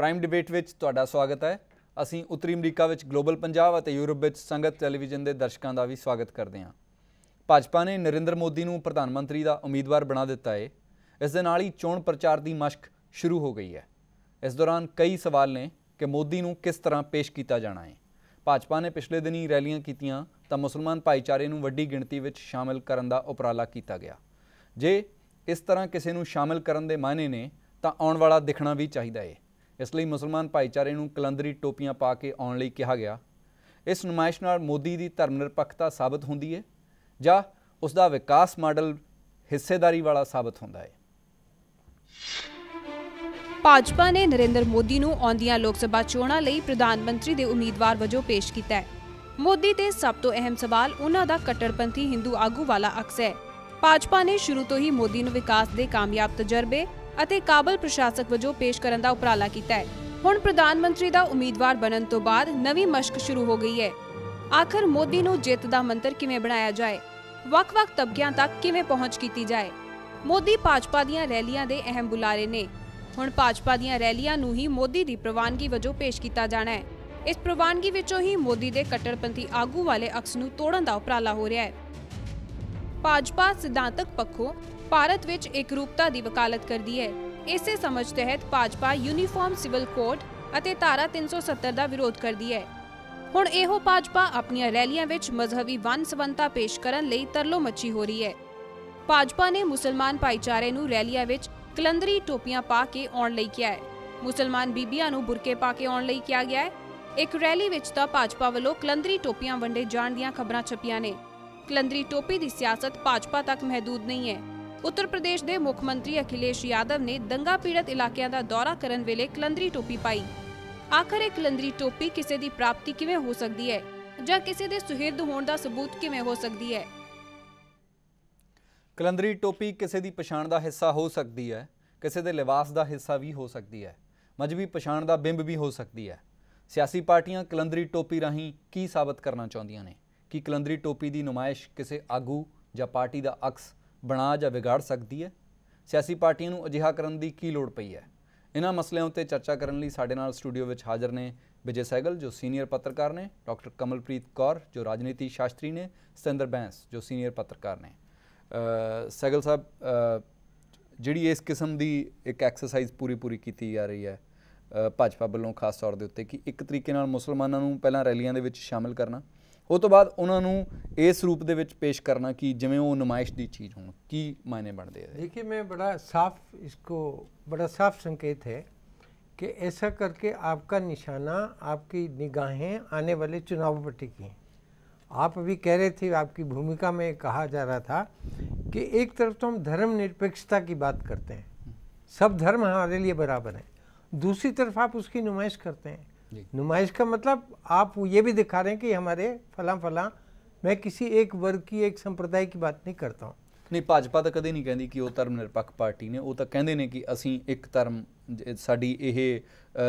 Prime debate ਵਿੱਚ ਤੁਹਾਡਾ ਸਵਾਗਤ ਹੈ ਅਸੀਂ ਉੱਤਰੀ ਅਮਰੀਕਾ ਵਿੱਚ ਗਲੋਬਲ ਪੰਜਾਬ ਅਤੇ ਯੂਰਪ ਵਿੱਚ ਸੰਗਤ ਟੈਲੀਵਿਜ਼ਨ ਦੇ ਦਰਸ਼ਕਾਂ ਦਾ ਵੀ ਸਵਾਗਤ ਕਰਦੇ ਹਾਂ ਭਾਜਪਾ ਨੇ ਨਰਿੰਦਰ ਮੋਦੀ ਨੂੰ ਪ੍ਰਧਾਨ ਮੰਤਰੀ ਦਾ ਉਮੀਦਵਾਰ ਬਣਾ ਦਿੱਤਾ ਹੈ ਇਸ ਦੇ ਨਾਲ ਹੀ ਚੋਣ ਪ੍ਰਚਾਰ ਦੀ ਮਸ਼ਕ ਸ਼ੁਰੂ ਹੋ ਗਈ ਹੈ ਇਸ ਦੌਰਾਨ ਕਈ ਸਵਾਲ ਨੇ ਕਿ ਮੋਦੀ ਨੂੰ ਕਿਸ ਤਰ੍ਹਾਂ ਪੇਸ਼ ਕੀਤਾ ਜਾਣਾ ਹੈ ਭਾਜਪਾ ਨੇ ਪਿਛਲੇ ਦਿਨੀ ਰੈਲੀਆਂ ਕੀਤੀਆਂ ਤਾਂ ਮੁਸਲਮਾਨ ਭਾਈਚਾਰੇ ਨੂੰ ਵੱਡੀ ਗਿਣਤੀ ਵਿੱਚ ਸ਼ਾਮਲ ਕਰਨ ਦਾ ਉਪਰਾਲਾ ਕੀਤਾ ਗਿਆ ਜੇ ਇਸ ਤਰ੍ਹਾਂ ਕਿਸੇ ਨੂੰ ਸ਼ਾਮਲ ਕਰਨ ਦੇ ਮਾਇਨੇ ਨੇ ਤਾਂ ਆਉਣ ਵਾਲਾ ਦਿਖਣਾ ਵੀ ਚਾਹੀਦਾ ਹੈ ਇਸ ਲਈ ਮੁਸਲਮਾਨ ਭਾਈਚਾਰੇ ਨੂੰ ਕਲੰਦਰੀ ਟੋਪੀਆਂ ਪਾ ਕੇ ਆਉਣ ਲਈ ਕਿਹਾ ਗਿਆ ਇਸ ਨਮਾਇਸ਼ ਨਾਲ ਮੋਦੀ ਦੀ ਧਰਮ ਨਿਰਪੱਖਤਾ ਸਾਬਤ ਹੁੰਦੀ ਹੈ ਜਾਂ ਉਸ ਦਾ ਵਿਕਾਸ ਮਾਡਲ ਹਿੱਸੇਦਾਰੀ ਵਾਲਾ ਸਾਬਤ ਹੁੰਦਾ ਹੈ ਭਾਜਪਾ ਨੇ ਨਰਿੰਦਰ ਮੋਦੀ ਨੂੰ ਆਉਂਦੀਆਂ ਲੋਕ ਸਭਾ ਚੋਣਾਂ ਲਈ ਪ੍ਰਧਾਨ ਮੰਤਰੀ ਦੇ ਉਮੀਦਵਾਰ ਵਜੋਂ ਪੇਸ਼ ਕੀਤਾ ਹੈ ਮੋਦੀ ਤੇ ਸਭ ਤੋਂ ਅਹਿਮ ਸਵਾਲ ਉਹਨਾਂ ਦਾ ਕੱਟੜਪੰਥੀ ਹਿੰਦੂ ਆਗੂ ਵਾਲਾ ਅਕਸ ਹੈ ਭਾਜਪਾ ਨੇ ਸ਼ੁਰੂ ਤੋਂ ਹੀ ਮੋਦੀ ਨੂੰ ਵਿਕਾਸ ਦੇ ਕਾਮਯਾਬ ਤਜਰਬੇ ਅਤੇ ਕਾਬਲ ਪ੍ਰਸ਼ਾਸਕ ਵਜੋਂ ਪੇਸ਼ ਕਰਨ ਦਾ ਉਪਰਾਲਾ ਕੀਤਾ ਹੈ ਹੁਣ ਪ੍ਰਧਾਨ ਮੰਤਰੀ ਦਾ ਉਮੀਦਵਾਰ ਬਣਨ ਤੋਂ ਬਾਅਦ ਨਵੀਂ ਮਸ਼ਕ ਸ਼ੁਰੂ ਹੋ ਗਈ ਹੈ ਆਖਰ ਮੋਦੀ ਨੂੰ ਜਿੱਤ ਦਾ ਮੰਤਰ ਕਿਵੇਂ ਬਣਾਇਆ ਜਾਏ ਵੱਖ-ਵੱਖ ਤਬਕਿਆਂ ਤੱਕ ਕਿਵੇਂ ਪਹੁੰਚ ਕੀਤੀ ਜਾਏ ਮੋਦੀ ਭਾਜਪਾ ਦੀਆਂ ਰੈਲੀਆਂ ਦੇ ਅਹਿਮ ਬੁਲਾਰੇ ਨੇ ਹੁਣ ਭਾਜਪਾ ਦੀਆਂ ਰੈਲੀਆਂ ਨੂੰ ਹੀ ਮੋਦੀ ਦੀ ਪ੍ਰਵਾਨਗੀ ਵਜੋਂ ਪੇਸ਼ ਕੀਤਾ ਜਾਣਾ ਹੈ ਇਸ ਪ੍ਰਵਾਨਗੀ ਵਿੱਚੋਂ ਹੀ ਮੋਦੀ ਦੇ ਕੱਟੜਪੰਥੀ ਆਗੂ ਵਾਲੇ ਅਕਸ ਨੂੰ ਤੋੜਨ ਦਾ ਉਪਰਾਲਾ ਹੋ ਰਿਹਾ ਹੈ ਭਾਜਪਾ ਸਿਧਾਂਤਕ ਪੱਖੋਂ ਭਾਰਤ ਵਿੱਚ ਇਕਰੂਪਤਾ ਦੀ ਵਕਾਲਤ ਕਰਦੀ ਹੈ ਇਸੇ ਸਮਝ ਤਹਿਤ ਭਾਜਪਾ ਯੂਨੀਫਾਰਮ ਸਿਵਲ ਕੋਡ ਅਤੇ ਧਾਰਾ 370 ਦਾ ਵਿਰੋਧ ਕਰਦੀ ਹੈ ਹੁਣ ਇਹੋ ਭਾਜਪਾ ਆਪਣੀਆਂ ਰੈਲੀਆਂ ਵਿੱਚ ਮਜ਼ਹਬੀ ਵੰਨ ਸਵੰਤਾ ਪੇਸ਼ ਕਰਨ ਲਈ ਤਰਲੋ ਮੱਚੀ ਹੋ ਰਹੀ ਹੈ ਭਾਜਪਾ ਨੇ ਮੁਸਲਮਾਨ ਭਾਈਚਾਰੇ ਨੂੰ ਰੈਲੀਆਂ ਵਿੱਚ ਕਲੰਦਰੀ ਟੋਪੀਆਂ ਪਾ ਕੇ ਆਉਣ ਲਈ ਕਿਹਾ ਹੈ ਮੁਸਲਮਾਨ ਬੀਬੀਆਂ ਨੂੰ ਬੁਰਕੇ ਪਾ ਕੇ ਆਉਣ ਲਈ ਕਿਹਾ ਗਿਆ ਹੈ ਇੱਕ ਰੈਲੀ ਵਿੱਚ ਤਾਂ ਭਾਜਪਾ ਵੱਲੋਂ ਕਲੰਦਰੀ ਟੋਪੀਆਂ ਵੰਡੇ ਜਾਣ ਦੀਆਂ ਖਬਰਾਂ ਛਪੀਆਂ ਨੇ ਕਲੰਦਰੀ ਟੋਪੀ ਦੀ ਸਿਆਸਤ ਭਾਜਪਾ ਤੱਕ ਮਹਦੂਦ ਨਹੀਂ ਹੈ ਉੱਤਰ ਪ੍ਰਦੇਸ਼ ਦੇ ਮੁੱਖ ਮੰਤਰੀ ਅਖਿਲੇਸ਼ ਯਾਦਵ ਨੇ ਦੰਗਾ ਪੀੜਤ ਇਲਾਕਿਆਂ ਦਾ ਦੌਰਾ ਕਰਨ ਵੇਲੇ ਕਲੰਦਰੀ ਟੋਪੀ ਪਾਈ ਆਖਰ ਇਹ ਕਲੰਦਰੀ ਟੋਪੀ ਕਿਸੇ ਦੀ ਪ੍ਰਾਪਤੀ ਕਿਵੇਂ ਹੋ ਸਕਦੀ ਹੈ ਜਾਂ ਕਿਸੇ ਦੇ ਸੁਹਿਰਦ ਹੋਣ ਦਾ ਸਬੂਤ ਕਿਵੇਂ ਹੋ ਸਕਦੀ ਹੈ ਕਲੰਦਰੀ ਟੋਪੀ ਕਿਸੇ ਦੀ ਪਛਾਣ ਦਾ ਹਿੱਸਾ ਹੋ ਸਕਦੀ ਹੈ ਕਿਸੇ ਦੇ ਲਿਬਾਸ ਦਾ ਹਿੱਸਾ ਵੀ ਹੋ ਸਕਦੀ ਹੈ ਮਜਬੀ ਪਛਾਣ ਦਾ ਬਿੰਬ ਵੀ ਹੋ ਸਕਦੀ ਹੈ ਸਿਆਸੀ ਪਾਰਟੀਆਂ ਕਲੰਦਰੀ ਟੋਪੀ ਰਾਹੀਂ ਕੀ ਸਾਬਤ ਕਰਨਾ ਚਾਹੁੰਦੀਆਂ ਨੇ ਕਿ ਕਲੰਦਰੀ ਟੋਪੀ ਦੀ ਨੁਮਾਇਸ਼ ਕਿਸੇ ਆਗੂ ਜਾਂ ਪਾਰਟੀ ਦਾ ਅਕਸ ਬਣਾ ਜਾਂ ਵਿਗਾੜ ਸਕਦੀ ਹੈ ਸਿਆਸੀ ਪਾਰਟੀਆਂ ਨੂੰ ਅਜਿਹਾ ਕਰਨ ਦੀ ਕੀ ਲੋੜ ਪਈ ਹੈ ਇਹਨਾਂ ਮਸਲਿਆਂ ਉੱਤੇ ਚਰਚਾ ਕਰਨ ਲਈ ਸਾਡੇ ਨਾਲ ਸਟੂਡੀਓ ਵਿੱਚ ਹਾਜ਼ਰ ਨੇ ਵਿਜੇ ਸੈਗਲ ਜੋ ਸੀਨੀਅਰ ਪੱਤਰਕਾਰ ਨੇ ਡਾਕਟਰ ਕਮਲਪ੍ਰੀਤ ਕੌਰ ਜੋ ਰਾਜਨੀਤੀ ਸ਼ਾਸਤਰੀ ਨੇ ਸਤਿੰਦਰ ਬੈਂਸ ਜੋ ਸੀਨੀਅਰ ਪੱਤਰਕਾਰ ਨੇ ਸੈਗਲ ਸਾਹਿਬ ਜਿਹੜੀ ਇਸ ਕਿਸਮ ਦੀ ਇੱਕ ਐਕਸਰਸਾਈਜ਼ ਪੂਰੀ ਪੂਰੀ ਕੀਤੀ ਜਾ ਰਹੀ ਹੈ ਭਾਜਪਾ ਵੱਲੋਂ ਖਾਸ ਤੌਰ ਦੇ ਉੱਤੇ ਕਿ ਇੱਕ ਤਰੀਕੇ ਨਾਲ ਮੁਸਲਮਾਨਾਂ ਨੂੰ ਪਹਿਲਾਂ ਰੈਲੀਆਂ ਦੇ ਵਿੱਚ ਸ਼ਾਮਲ ਕਰਨਾ वो तो बाद उन्होंने इस रूप पेश करना कि ਪੇਸ਼ वो नुमाइश की चीज़ हो मायने बनते हैं देखिए मैं बड़ा साफ इसको बड़ा साफ संकेत है कि ऐसा करके आपका निशाना आपकी निगाहें आने वाले चुनाव पर टिकी हैं आप अभी कह रहे थे आपकी भूमिका में कहा जा रहा था कि एक तरफ तो हम धर्म निरपेक्षता की बात करते हैं सब धर्म हमारे लिए बराबर हैं दूसरी तरफ आप उसकी नुमाइश करते हैं नुमाइश का मतलब आप ये भी दिखा रहे हैं कि हमारे फला फला मैं किसी एक वर्ग की एक ਸੰਪਰਦਾਇ की बात नहीं करता हूँ ਨਹੀਂ ਭਾਜਪਾ ਤਾਂ ਕਦੇ ਨਹੀਂ ਕਹਿੰਦੀ ਕਿ ਉਹ ਧਰਮ ਨਿਰਪੱਖ ਪਾਰਟੀ ਨੇ ਉਹ ਤਾਂ ਕਹਿੰਦੇ ਨੇ ਕਿ ਅਸੀਂ ਇੱਕ ਧਰਮ ਸਾਡੀ ਇਹ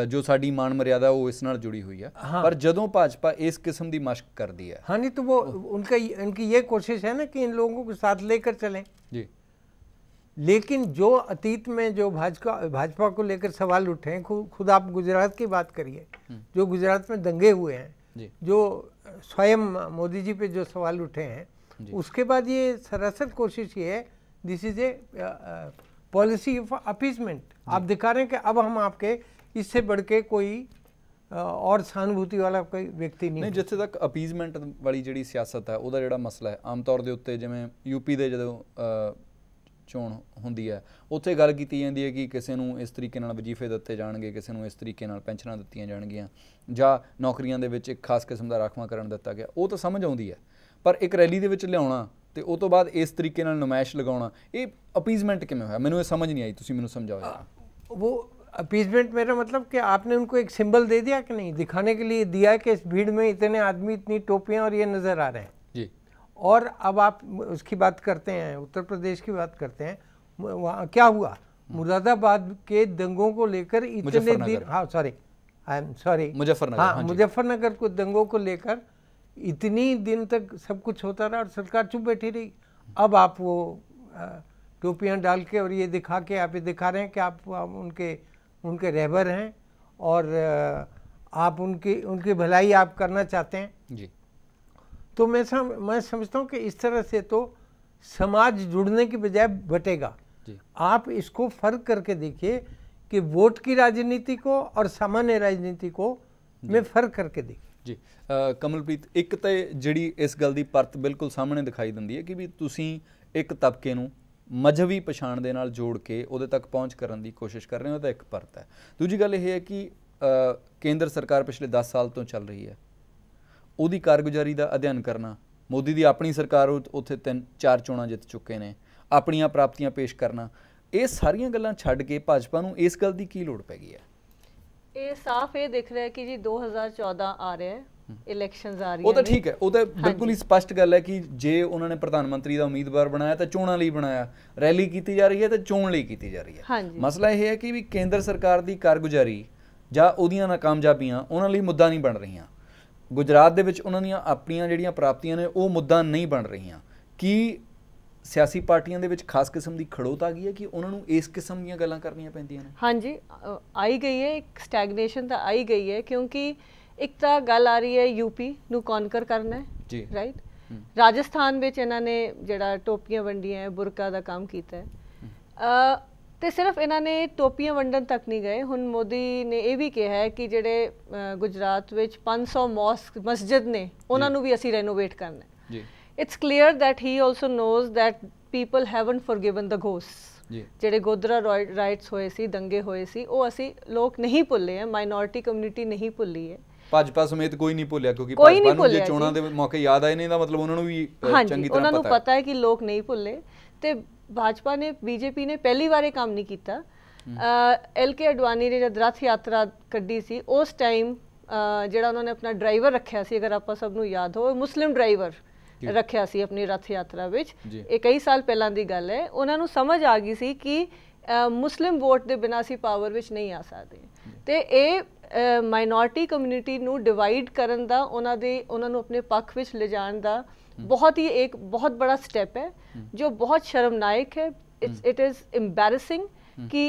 ਜੋ ਸਾਡੀ ਮਾਨ ਮਰਿਆਦਾ ਉਹ ਇਸ ਨਾਲ ਜੁੜੀ ਹੋਈ ਹੈ ਪਰ ਜਦੋਂ ਭਾਜਪਾ ਇਸ ਕਿਸਮ ਦੀ ਮਸ਼ਕ ਕਰਦੀ ਹੈ हाँ नहीं तो वो उनका उनकी ये कोशिश है ना कि इन लोगों को साथ लेकर चलें जी लेकिन जो अतीत में जो भाजपा भाजपा को लेकर सवाल उठे हैं खुद आप गुजरात की बात करिए हम्म। जो गुजरात में दंगे हुए हैं जो स्वयं मोदी जी पे जो सवाल उठे हैं उसके बाद ये सरासर कोशिश ये है this is a policy of appeasement आप दिखा रहे हैं कि अब हम आपके इससे बढ़ के कोई uh, और सहानुभूति वाला कोई व्यक्ति नहीं ਨਹੀਂ तक अपीजमेंट वाली ਵਾਲੀ सियासत है ਹੈ ਉਹਦਾ ਜਿਹੜਾ ਮਸਲਾ ਹੈ ਆਮ ਤੌਰ ਦੇ ਉੱਤੇ ਜਿਵੇਂ ਯੂਪੀ ਦੇ ਜਦੋਂ ਚੋਣ ਹੁੰਦੀ ਹੈ ਉੱਥੇ ਗੱਲ ਕੀਤੀ ਜਾਂਦੀ ਹੈ ਕਿ ਕਿਸੇ ਨੂੰ ਇਸ ਤਰੀਕੇ ਨਾਲ ਵਜੀਫੇ ਦਿੱਤੇ ਜਾਣਗੇ ਕਿਸੇ ਨੂੰ ਇਸ ਤਰੀਕੇ ਨਾਲ ਪੈਨਸ਼ਨਾਂ ਦਿੱਤੀਆਂ ਜਾਣਗੀਆਂ ਜਾਂ ਨੌਕਰੀਆਂ ਦੇ ਵਿੱਚ ਇੱਕ ਖਾਸ ਕਿਸਮ ਦਾ ਕਰਨ ਦਿੱਤਾ ਗਿਆ ਉਹ ਤਾਂ ਸਮਝ ਆਉਂਦੀ ਹੈ ਪਰ ਇੱਕ ਰੈਲੀ ਦੇ ਵਿੱਚ ਲਿਆਉਣਾ ਤੇ ਉਹ ਤੋਂ ਬਾਅਦ ਇਸ ਤਰੀਕੇ ਨਾਲ ਨਮਾਇਸ਼ ਲਗਾਉਣਾ ਇਹ ਅਪੀਜ਼ਮੈਂਟ ਕਿਵੇਂ ਹੋਇਆ ਮੈਨੂੰ ਇਹ ਸਮਝ ਨਹੀਂ ਆਈ ਤੁਸੀਂ ਮੈਨੂੰ ਸਮਝਾਓ ਜੀ ਉਹ ਅਪੀਜ਼ਮੈਂਟ ਮੇਰਾ ਮਤਲਬ ਕਿ ਆਪਨੇ ਨੂੰ एक ਇੱਕ ਸਿੰਬਲ ਦੇ ਦਿਆ ਕਿ ਨਹੀਂ के ਲਈ ਦਿਆ ਕਿ ਇਸ ਭੀੜ में ਇਤਨੇ ਆਦਮੀ ਇਤਨੀ ਟੋਪੀਆਂ और ਇਹ ਨਜ਼ਰ ਆ ਰਹੇ हैं और अब आप उसकी बात करते हैं उत्तर प्रदेश की बात करते हैं वहाँ क्या हुआ हम्म। मुरादाबाद के दंगों को लेकर इतने दिन हाँ sorry I am sorry Muzaffarnagar हाँ, हाँ मुजफ्फरनगर को दंगों को लेकर इतनी दिन तक सब कुछ होता रहा और सरकार चुप बैठी रही अब आप वो टोपियाँ डाल के और ये दिखा के आप ये दिखा रहे हैं कि आप, आप उनके उनके रहबर हैं और आप उनकी उनकी भलाई आप करना चाहते हैं जी तो मैं सम, मैं समझता हूँ कि इस तरह से तो समाज जुड़ने की बजाय बटेगा आप इसको फर्क करके देखिए कि वोट की राजनीति को और सामान्य राजनीति को में फर्क करके देखिए ਜੀ ਕਮਲਪ੍ਰੀਤ ਇੱਕ ਤਾਂ ਜਿਹੜੀ ਇਸ ਗੱਲ ਦੀ ਪਰਤ ਬਿਲਕੁਲ ਸਾਹਮਣੇ ਦਿਖਾਈ ਦਿੰਦੀ ਹੈ ਕਿ ਵੀ ਤੁਸੀਂ ਇੱਕ ਤਬਕੇ ਨੂੰ ਮਜ਼ਹਬੀ ਪਛਾਣ ਦੇ ਨਾਲ ਜੋੜ ਕੇ ਉਹਦੇ ਤੱਕ ਪਹੁੰਚ ਕਰਨ ਦੀ ਕੋਸ਼ਿਸ਼ ਕਰ ਰਹੇ ਹੋ ਤਾਂ ਇੱਕ ਪਰਤ ਹੈ ਦੂਜੀ ਗੱਲ ਇਹ ਹੈ ਕਿ ਕੇਂਦਰ ਸਰਕਾਰ ਪਿਛਲੇ 10 ਸਾਲ ਤੋਂ ਚੱਲ ਰਹੀ ਹੈ ਉਹਦੀ ਕਾਰਗੁਜ਼ਾਰੀ ਦਾ ਅਧਿਐਨ ਕਰਨਾ ਮੋਦੀ ਦੀ ਆਪਣੀ ਸਰਕਾਰ ਉੱਥੇ ਤਿੰਨ ਚਾਰ ਚੋਣਾਂ ਜਿੱਤ ਚੁੱਕੇ ਨੇ ਆਪਣੀਆਂ ਪ੍ਰਾਪਤੀਆਂ ਪੇਸ਼ ਕਰਨਾ ਇਹ ਸਾਰੀਆਂ ਗੱਲਾਂ ਛੱਡ ਕੇ ਭਾਜਪਾ ਨੂੰ ਇਸ ਗੱਲ ਦੀ ਕੀ ਲੋੜ ਪੈ ਗਈ ਹੈ ਇਹ ਸਾਫ਼ ਇਹ ਦਿਖ ਰਿਹਾ ਕਿ ਜੀ 2014 ਆ ਰਿਹਾ ਹੈ ਇਲੈਕਸ਼ਨਸ ਆ ਰਹੀਆਂ ਉਹ ਤਾਂ ਠੀਕ ਹੈ ਉਹ ਤਾਂ ਬਿਲਕੁਲ ਹੀ ਸਪਸ਼ਟ ਗੱਲ ਹੈ ਕਿ ਜੇ ਉਹਨਾਂ ਨੇ ਪ੍ਰਧਾਨ ਮੰਤਰੀ ਦਾ ਉਮੀਦਵਾਰ ਬਣਾਇਆ ਤਾਂ ਚੋਣਾਂ ਲਈ ਬਣਾਇਆ ਰੈਲੀ ਕੀਤੀ ਜਾ ਰਹੀ ਹੈ ਤਾਂ ਚੋਣ ਲਈ ਕੀਤੀ ਜਾ ਰਹੀ ਹੈ ਮਸਲਾ ਇਹ ਹੈ ਕਿ ਵੀ ਕੇਂਦਰ ਸਰਕਾਰ ਦੀ ਕਾਰਗੁਜ਼ਾਰੀ ਜਾਂ ਉਹਦੀਆਂ ਨਾਕਾਮਯਾਬੀਆਂ ਉਹਨਾਂ ਲਈ ਮੁੱਦਾ ਨਹੀਂ ਬਣ ਰਹੀਆਂ ਗੁਜਰਾਤ ਦੇ ਵਿੱਚ ਉਹਨਾਂ ਦੀਆਂ ਆਪਣੀਆਂ ਜਿਹੜੀਆਂ ਪ੍ਰਾਪਤੀਆਂ ਨੇ ਉਹ ਮੁੱਦਾ ਨਹੀਂ ਬਣ ਰਹੀਆਂ ਕੀ ਸਿਆਸੀ ਪਾਰਟੀਆਂ ਦੇ ਵਿੱਚ ਖਾਸ ਕਿਸਮ ਦੀ ਖੜੋਤ ਆ ਗਈ ਹੈ ਕਿ ਉਹਨਾਂ ਨੂੰ ਇਸ ਕਿਸਮ ਦੀਆਂ ਗੱਲਾਂ ਕਰਨੀਆਂ ਪੈਂਦੀਆਂ ਨੇ ਹਾਂਜੀ ਆਈ ਗਈ ਹੈ ਇੱਕ ਸਟੈਗਨੇਸ਼ਨ ਤਾਂ ਆਈ ਗਈ ਹੈ ਕਿਉਂਕਿ ਇੱਕ ਤਾਂ ਗੱਲ ਆ ਰਹੀ ਹੈ ਯੂਪੀ ਨੂੰ ਕਨਕਰ ਕਰਨਾ ਹੈ ਜੀ ਰਾਈਟ ਰਾਜਸਥਾਨ ਵਿੱਚ ਇਹਨਾਂ ਨੇ ਜਿਹੜਾ ਟੋਪੀਆਂ ਵੰਡੀਆਂ ਹੈ ਬੁਰਕਾ ਦਾ ਕੰਮ ਕੀਤਾ ਹੈ ਤੇ ਸਿਰਫ ਇਹਨਾਂ ਨੇ ਟੋਪੀਆਂ ਵੰਡਣ ਤੱਕ ਨਹੀਂ ਗਏ ਹੁਣ ਮੋਦੀ ਨੇ ਇਹ ਵੀ ਕਿਹਾ ਹੈ ਕਿ ਜਿਹੜੇ ਗੁਜਰਾਤ ਵਿੱਚ 500 ਮਸਕ ਮਸਜਿਦ ਨੇ ਉਹਨਾਂ ਨੂੰ ਵੀ ਅਸੀਂ ਰੈਨੋਵੇਟ ਕਰਨਾ ਹੈ ਜੀ it's clear that he also knows that people haven't forgiven the ghost ਜਿਹੜੇ ਗੋਦਰਾ ਰਾਈਟਸ ਹੋਏ ਸੀ ਦੰਗੇ ਹੋਏ ਸੀ ਉਹ ਅਸੀਂ ਲੋਕ ਨਹੀਂ ਭੁੱਲੇ ਹੈ ਮਾਈਨੋਰਟੀ ਕਮਿਊਨਿਟੀ ਨਹੀਂ ਭੁੱਲੀ ਹੈ ਭਾਜਪਾ ਸਮੇਤ ਕੋਈ ਨਹੀਂ ਭੁੱਲਿਆ ਕਿਉਂਕਿ ਭਾਜਪਾ ਨੂੰ ਜੇ ਚੋਣਾਂ ਦੇ ਮੌਕੇ ਯਾਦ ਆਏ ਨੇ ਦਾ ਮਤਲਬ ਉਹਨਾਂ ਨੂੰ ਵੀ ਚੰਗੀ ਤਰ੍ਹਾਂ ਪਤਾ ਹੈ ਉਹਨਾਂ ਨੂੰ ਪਤਾ ਹੈ ਕਿ ਲੋਕ ਨਹੀਂ ਭੁੱਲੇ ਤੇ ਭਾਜਪਾ ਨੇ ਬੀਜੇਪੀ ਨੇ ਪਹਿਲੀ ਵਾਰੇ ਕੰਮ ਨਹੀਂ ਕੀਤਾ ਐਲ ਕੇ ਅਡਵਾਨੀ ਨੇ ਜਦ ਰਥ ਯਾਤਰਾ ਕੱਢੀ ਸੀ ਉਸ ਟਾਈਮ ਜਿਹੜਾ ਉਹਨਾਂ ਨੇ ਆਪਣਾ ਡਰਾਈਵਰ ਰੱਖਿਆ ਸੀ ਅਗਰ ਆਪਾਂ ਸਭ ਨੂੰ ਯਾਦ ਹੋ ਮੁਸਲਿਮ ਡਰਾਈਵਰ ਰੱਖਿਆ ਸੀ ਆਪਣੀ ਰਥ ਯਾਤਰਾ ਵਿੱਚ ਇਹ ਕਈ ਸਾਲ ਪਹਿਲਾਂ ਦੀ ਗੱਲ ਹੈ ਉਹਨਾਂ ਨੂੰ ਸਮਝ ਆ ਗਈ ਸੀ ਕਿ ਮੁਸਲਿਮ ਵੋਟ ਦੇ ਬਿਨਾਂ ਸੀ ਪਾਵਰ ਵਿੱਚ ਨਹੀਂ ਆ ਸਕਦੇ ਤੇ ਇਹ ਮਾਈਨੋਰਟੀ ਕਮਿਊਨਿਟੀ ਨੂੰ ਡਿਵਾਈਡ ਕਰਨ ਦਾ ਉਹਨਾਂ ਦੇ ਉਹਨਾਂ ਨੂੰ ਆਪਣੇ ਪੱਖ ਵਿੱਚ ਲਿਜਾਣ ਦਾ बहुत ही एक बहुत बड़ा स्टेप है जो बहुत शर्मनायक है ਇਟਸ ਇਟ ਇਜ਼ ਐਮਬੈਰੈਸਿੰਗ ਕਿ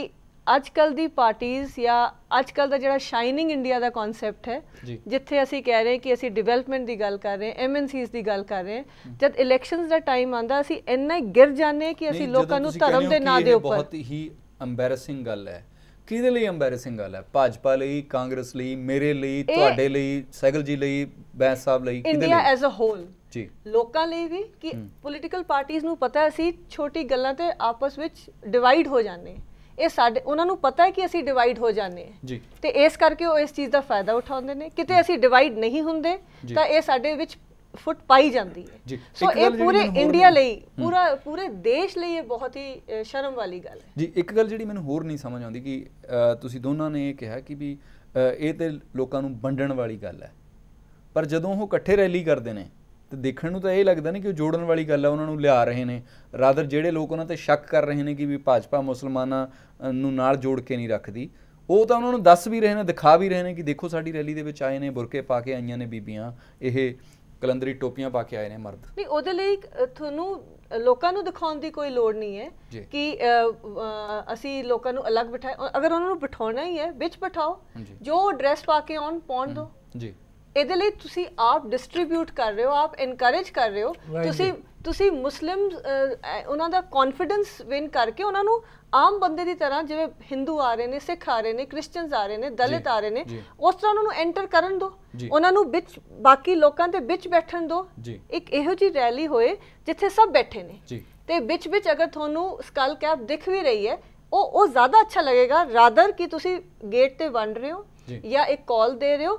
ਅੱਜਕੱਲ ਦੀ ਪਾਰਟੀਆਂ ਜਾਂ ਅੱਜਕੱਲ ਦਾ ਜਿਹੜਾ ਸ਼ਾਈਨਿੰਗ ਇੰਡੀਆ ਦਾ ਕਨਸੈਪਟ ਹੈ ਜਿੱਥੇ ਅਸੀਂ ਕਹਿ ਰਹੇ ਕਿ ਅਸੀਂ ਡਿਵੈਲਪਮੈਂਟ ਦੀ ਗੱਲ ਕਰ ਰਹੇ ਹਾਂ ਐਮਐਨਸੀਜ਼ ਦੀ ਗੱਲ ਕਰ ਰਹੇ ਹਾਂ ਜਦ ਇਲੈਕਸ਼ਨਸ ਦਾ ਟਾਈਮ ਆਂਦਾ ਅਸੀਂ ਇੰਨਾ ਹੀ ਗਿਰ ਜਾਂਦੇ ਕਿ ਅਸੀਂ ਲੋਕਾਂ ਨੂੰ ਧਰਮ ਦੇ ਨਾਂ ਦੇ ਉੱਪਰ ਬਹੁਤ ਹੀ ਐਮਬੈਰੈਸਿੰਗ ਗੱਲ ਹੈ ਕਿਹਦੇ ਲਈ ਐਮਬੈਰੈਸਿੰਗ ਗੱਲ ਹੈ ਭਾਜਪਾ ਲਈ ਕਾਂਗਰਸ ਲਈ ਮੇਰੇ ਲਈ ਤੁਹਾਡੇ ਲਈ ਸੈਗਲ ਜੀ ਲਈ ਬੈਂਸ ਸਾਹਿਬ ਲਈ ਕਿਹਦੇ ਲਈ ਇੰਡੀਆ ਐਜ਼ ਅ ਹੋਲ ਜੀ ਲੋਕਾਂ ਲਈ ਵੀ ਕਿ ਪੋਲੀਟੀਕਲ ਪਾਰਟੀਆਂ ਨੂੰ ਪਤਾ ਅਸੀਂ ਛੋਟੀ ਗੱਲਾਂ ਤੇ ਆਪਸ ਵਿੱਚ ਡਿਵਾਈਡ ਹੋ ਜਾਂਦੇ ਇਹ ਸਾਡੇ ਉਹਨਾਂ ਨੂੰ ਪਤਾ ਹੈ ਕਿ ਅਸੀਂ ਡਿਵਾਈਡ ਹੋ ਜਾਂਦੇ ਹਾਂ ਜੀ ਤੇ ਇਸ ਕਰਕੇ ਉਹ ਇਸ ਚੀਜ਼ ਦਾ ਫਾਇਦਾ ਉਠਾਉਂਦੇ ਨੇ ਕਿਤੇ ਅਸੀਂ ਡਿਵਾਈਡ ਨਹੀਂ ਹੁੰਦੇ ਤਾਂ ਇਹ ਸਾਡੇ ਵਿੱਚ ਫੁੱਟ ਪਾਈ ਜਾਂਦੀ ਹੈ ਸੋ ਇਹ ਪੂਰੇ ਇੰਡੀਆ ਲਈ ਪੂਰਾ ਪੂਰੇ ਦੇਸ਼ ਲਈ ਇਹ ਬਹੁਤ ਹੀ ਸ਼ਰਮ ਵਾਲੀ ਗੱਲ ਹੈ ਜੀ ਇੱਕ ਗੱਲ ਜਿਹੜੀ ਮੈਨੂੰ ਹੋਰ ਨਹੀਂ ਸਮਝ ਆਉਂਦੀ ਕਿ ਤੁਸੀਂ ਦੋਨਾਂ ਨੇ ਇਹ ਕਿਹਾ ਕਿ ਵੀ ਇਹ ਤੇ ਲੋਕਾਂ ਨੂੰ ਵੰਡਣ ਵਾਲੀ ਗੱਲ ਹੈ ਪਰ ਜਦੋਂ ਉਹ ਇਕੱਠੇ ਰੈਲੀ ਕਰਦੇ ਨੇ ਤੇ ਦੇਖਣ ਨੂੰ ਤਾਂ ਇਹ ਲੱਗਦਾ ਨਹੀਂ ਕਿ ਉਹ ਜੋੜਨ ਵਾਲੀ ਗੱਲ ਆ ਉਹਨਾਂ ਨੂੰ ਲਿਆ ਰਹੇ ਨੇ ਰਾਦਰ ਜਿਹੜੇ ਲੋਕ ਉਹਨਾਂ ਤੇ ਸ਼ੱਕ ਕਰ ਰਹੇ ਨੇ ਕਿ ਵੀ ਭਾਜਪਾ ਮੁਸਲਮਾਨਾਂ ਨੂੰ ਨਾਲ ਜੋੜ ਕੇ ਨਹੀਂ ਰੱਖਦੀ ਉਹ ਤਾਂ ਉਹਨਾਂ ਨੂੰ ਦੱਸ ਵੀ ਰਹੇ ਨੇ ਦਿਖਾ ਵੀ ਰਹੇ ਨੇ ਕਿ ਦੇਖੋ ਸਾਡੀ ਰੈਲੀ ਦੇ ਵਿੱਚ ਆਏ ਨੇ ਬੁਰਕੇ ਪਾ ਕੇ ਆਈਆਂ ਨੇ ਬੀਬੀਆਂ ਇਹ ਕਲੰਦਰੀ ਟੋਪੀਆਂ ਪਾ ਕੇ ਆਏ ਨੇ ਮਰਦ ਨਹੀਂ ਉਹਦੇ ਲਈ ਤੁਹਾਨੂੰ ਲੋਕਾਂ ਨੂੰ ਦਿਖਾਉਣ ਦੀ ਕੋਈ ਲੋੜ ਨਹੀਂ ਹੈ ਕਿ ਅਸੀਂ ਲੋਕਾਂ ਨੂੰ ਅਲੱਗ ਬਿਠਾਏ ਅਗਰ ਉਹਨਾਂ ਨੂੰ ਬਿਠਾਉਣਾ ਹੀ ਹੈ ਵਿੱਚ ਬਿਠਾਓ ਜੋ ਡਰੈਸ ਪਾ ਕੇ ਆਉਣ ਪਾਉਣ ਦੋ ਜੀ ਇਹਦੇ ਲਈ ਤੁਸੀਂ ਆਪ ਡਿਸਟ੍ਰਿਬਿਊਟ ਕਰ ਰਹੇ ਹੋ ਆਪ ਇਨਕਰੇਜ ਕਰ ਰਹੇ ਹੋ ਤੁਸੀਂ ਤੁਸੀਂ ਮੁਸਲਿਮ ਉਹਨਾਂ ਦਾ ਕੌਨਫੀਡੈਂਸ ਵਿਨ ਕਰਕੇ ਉਹਨਾਂ ਨੂੰ ਆਮ ਬੰਦੇ ਦੀ ਤਰ੍ਹਾਂ ਜਿਵੇਂ ਹਿੰਦੂ ਆ ਰਹੇ ਨੇ ਸਿੱਖ ਆ ਰਹੇ ਨੇ ਕ੍ਰਿਸਚੀਅਨਸ ਆ ਰਹੇ ਨੇ ਦਲਿਤ ਆ ਰਹੇ ਨੇ ਉਸ ਤਰ੍ਹਾਂ ਉਹਨਾਂ ਨੂੰ ਐਂਟਰ ਕਰਨ ਦਿਓ ਉਹਨਾਂ ਨੂੰ ਵਿੱਚ ਬਾਕੀ ਲੋਕਾਂ ਦੇ ਵਿੱਚ ਬੈਠਣ ਦਿਓ ਇੱਕ ਇਹੋ ਜੀ ਰੈਲੀ ਹੋਏ ਜਿੱਥੇ ਸਭ ਬੈਠੇ ਨੇ ਤੇ ਵਿੱਚ ਵਿੱਚ ਅਗਰ ਤੁਹਾਨੂੰ ਸਕਲ ਕੈਪ ਦਿਖ ਵੀ ਰਹੀ ਹੈ ਉਹ ਉਹ ਜ਼ਿਆਦਾ ਅੱਛਾ ਲੱਗੇਗਾ ਰਾਦਰ ਕਿ ਤੁਸੀਂ ਗੇਟ ਤੇ ਵੰਡ ਰਹੇ ਹੋ ਜਾਂ ਇੱਕ ਕਾਲ ਦੇ ਰਹੇ ਹੋ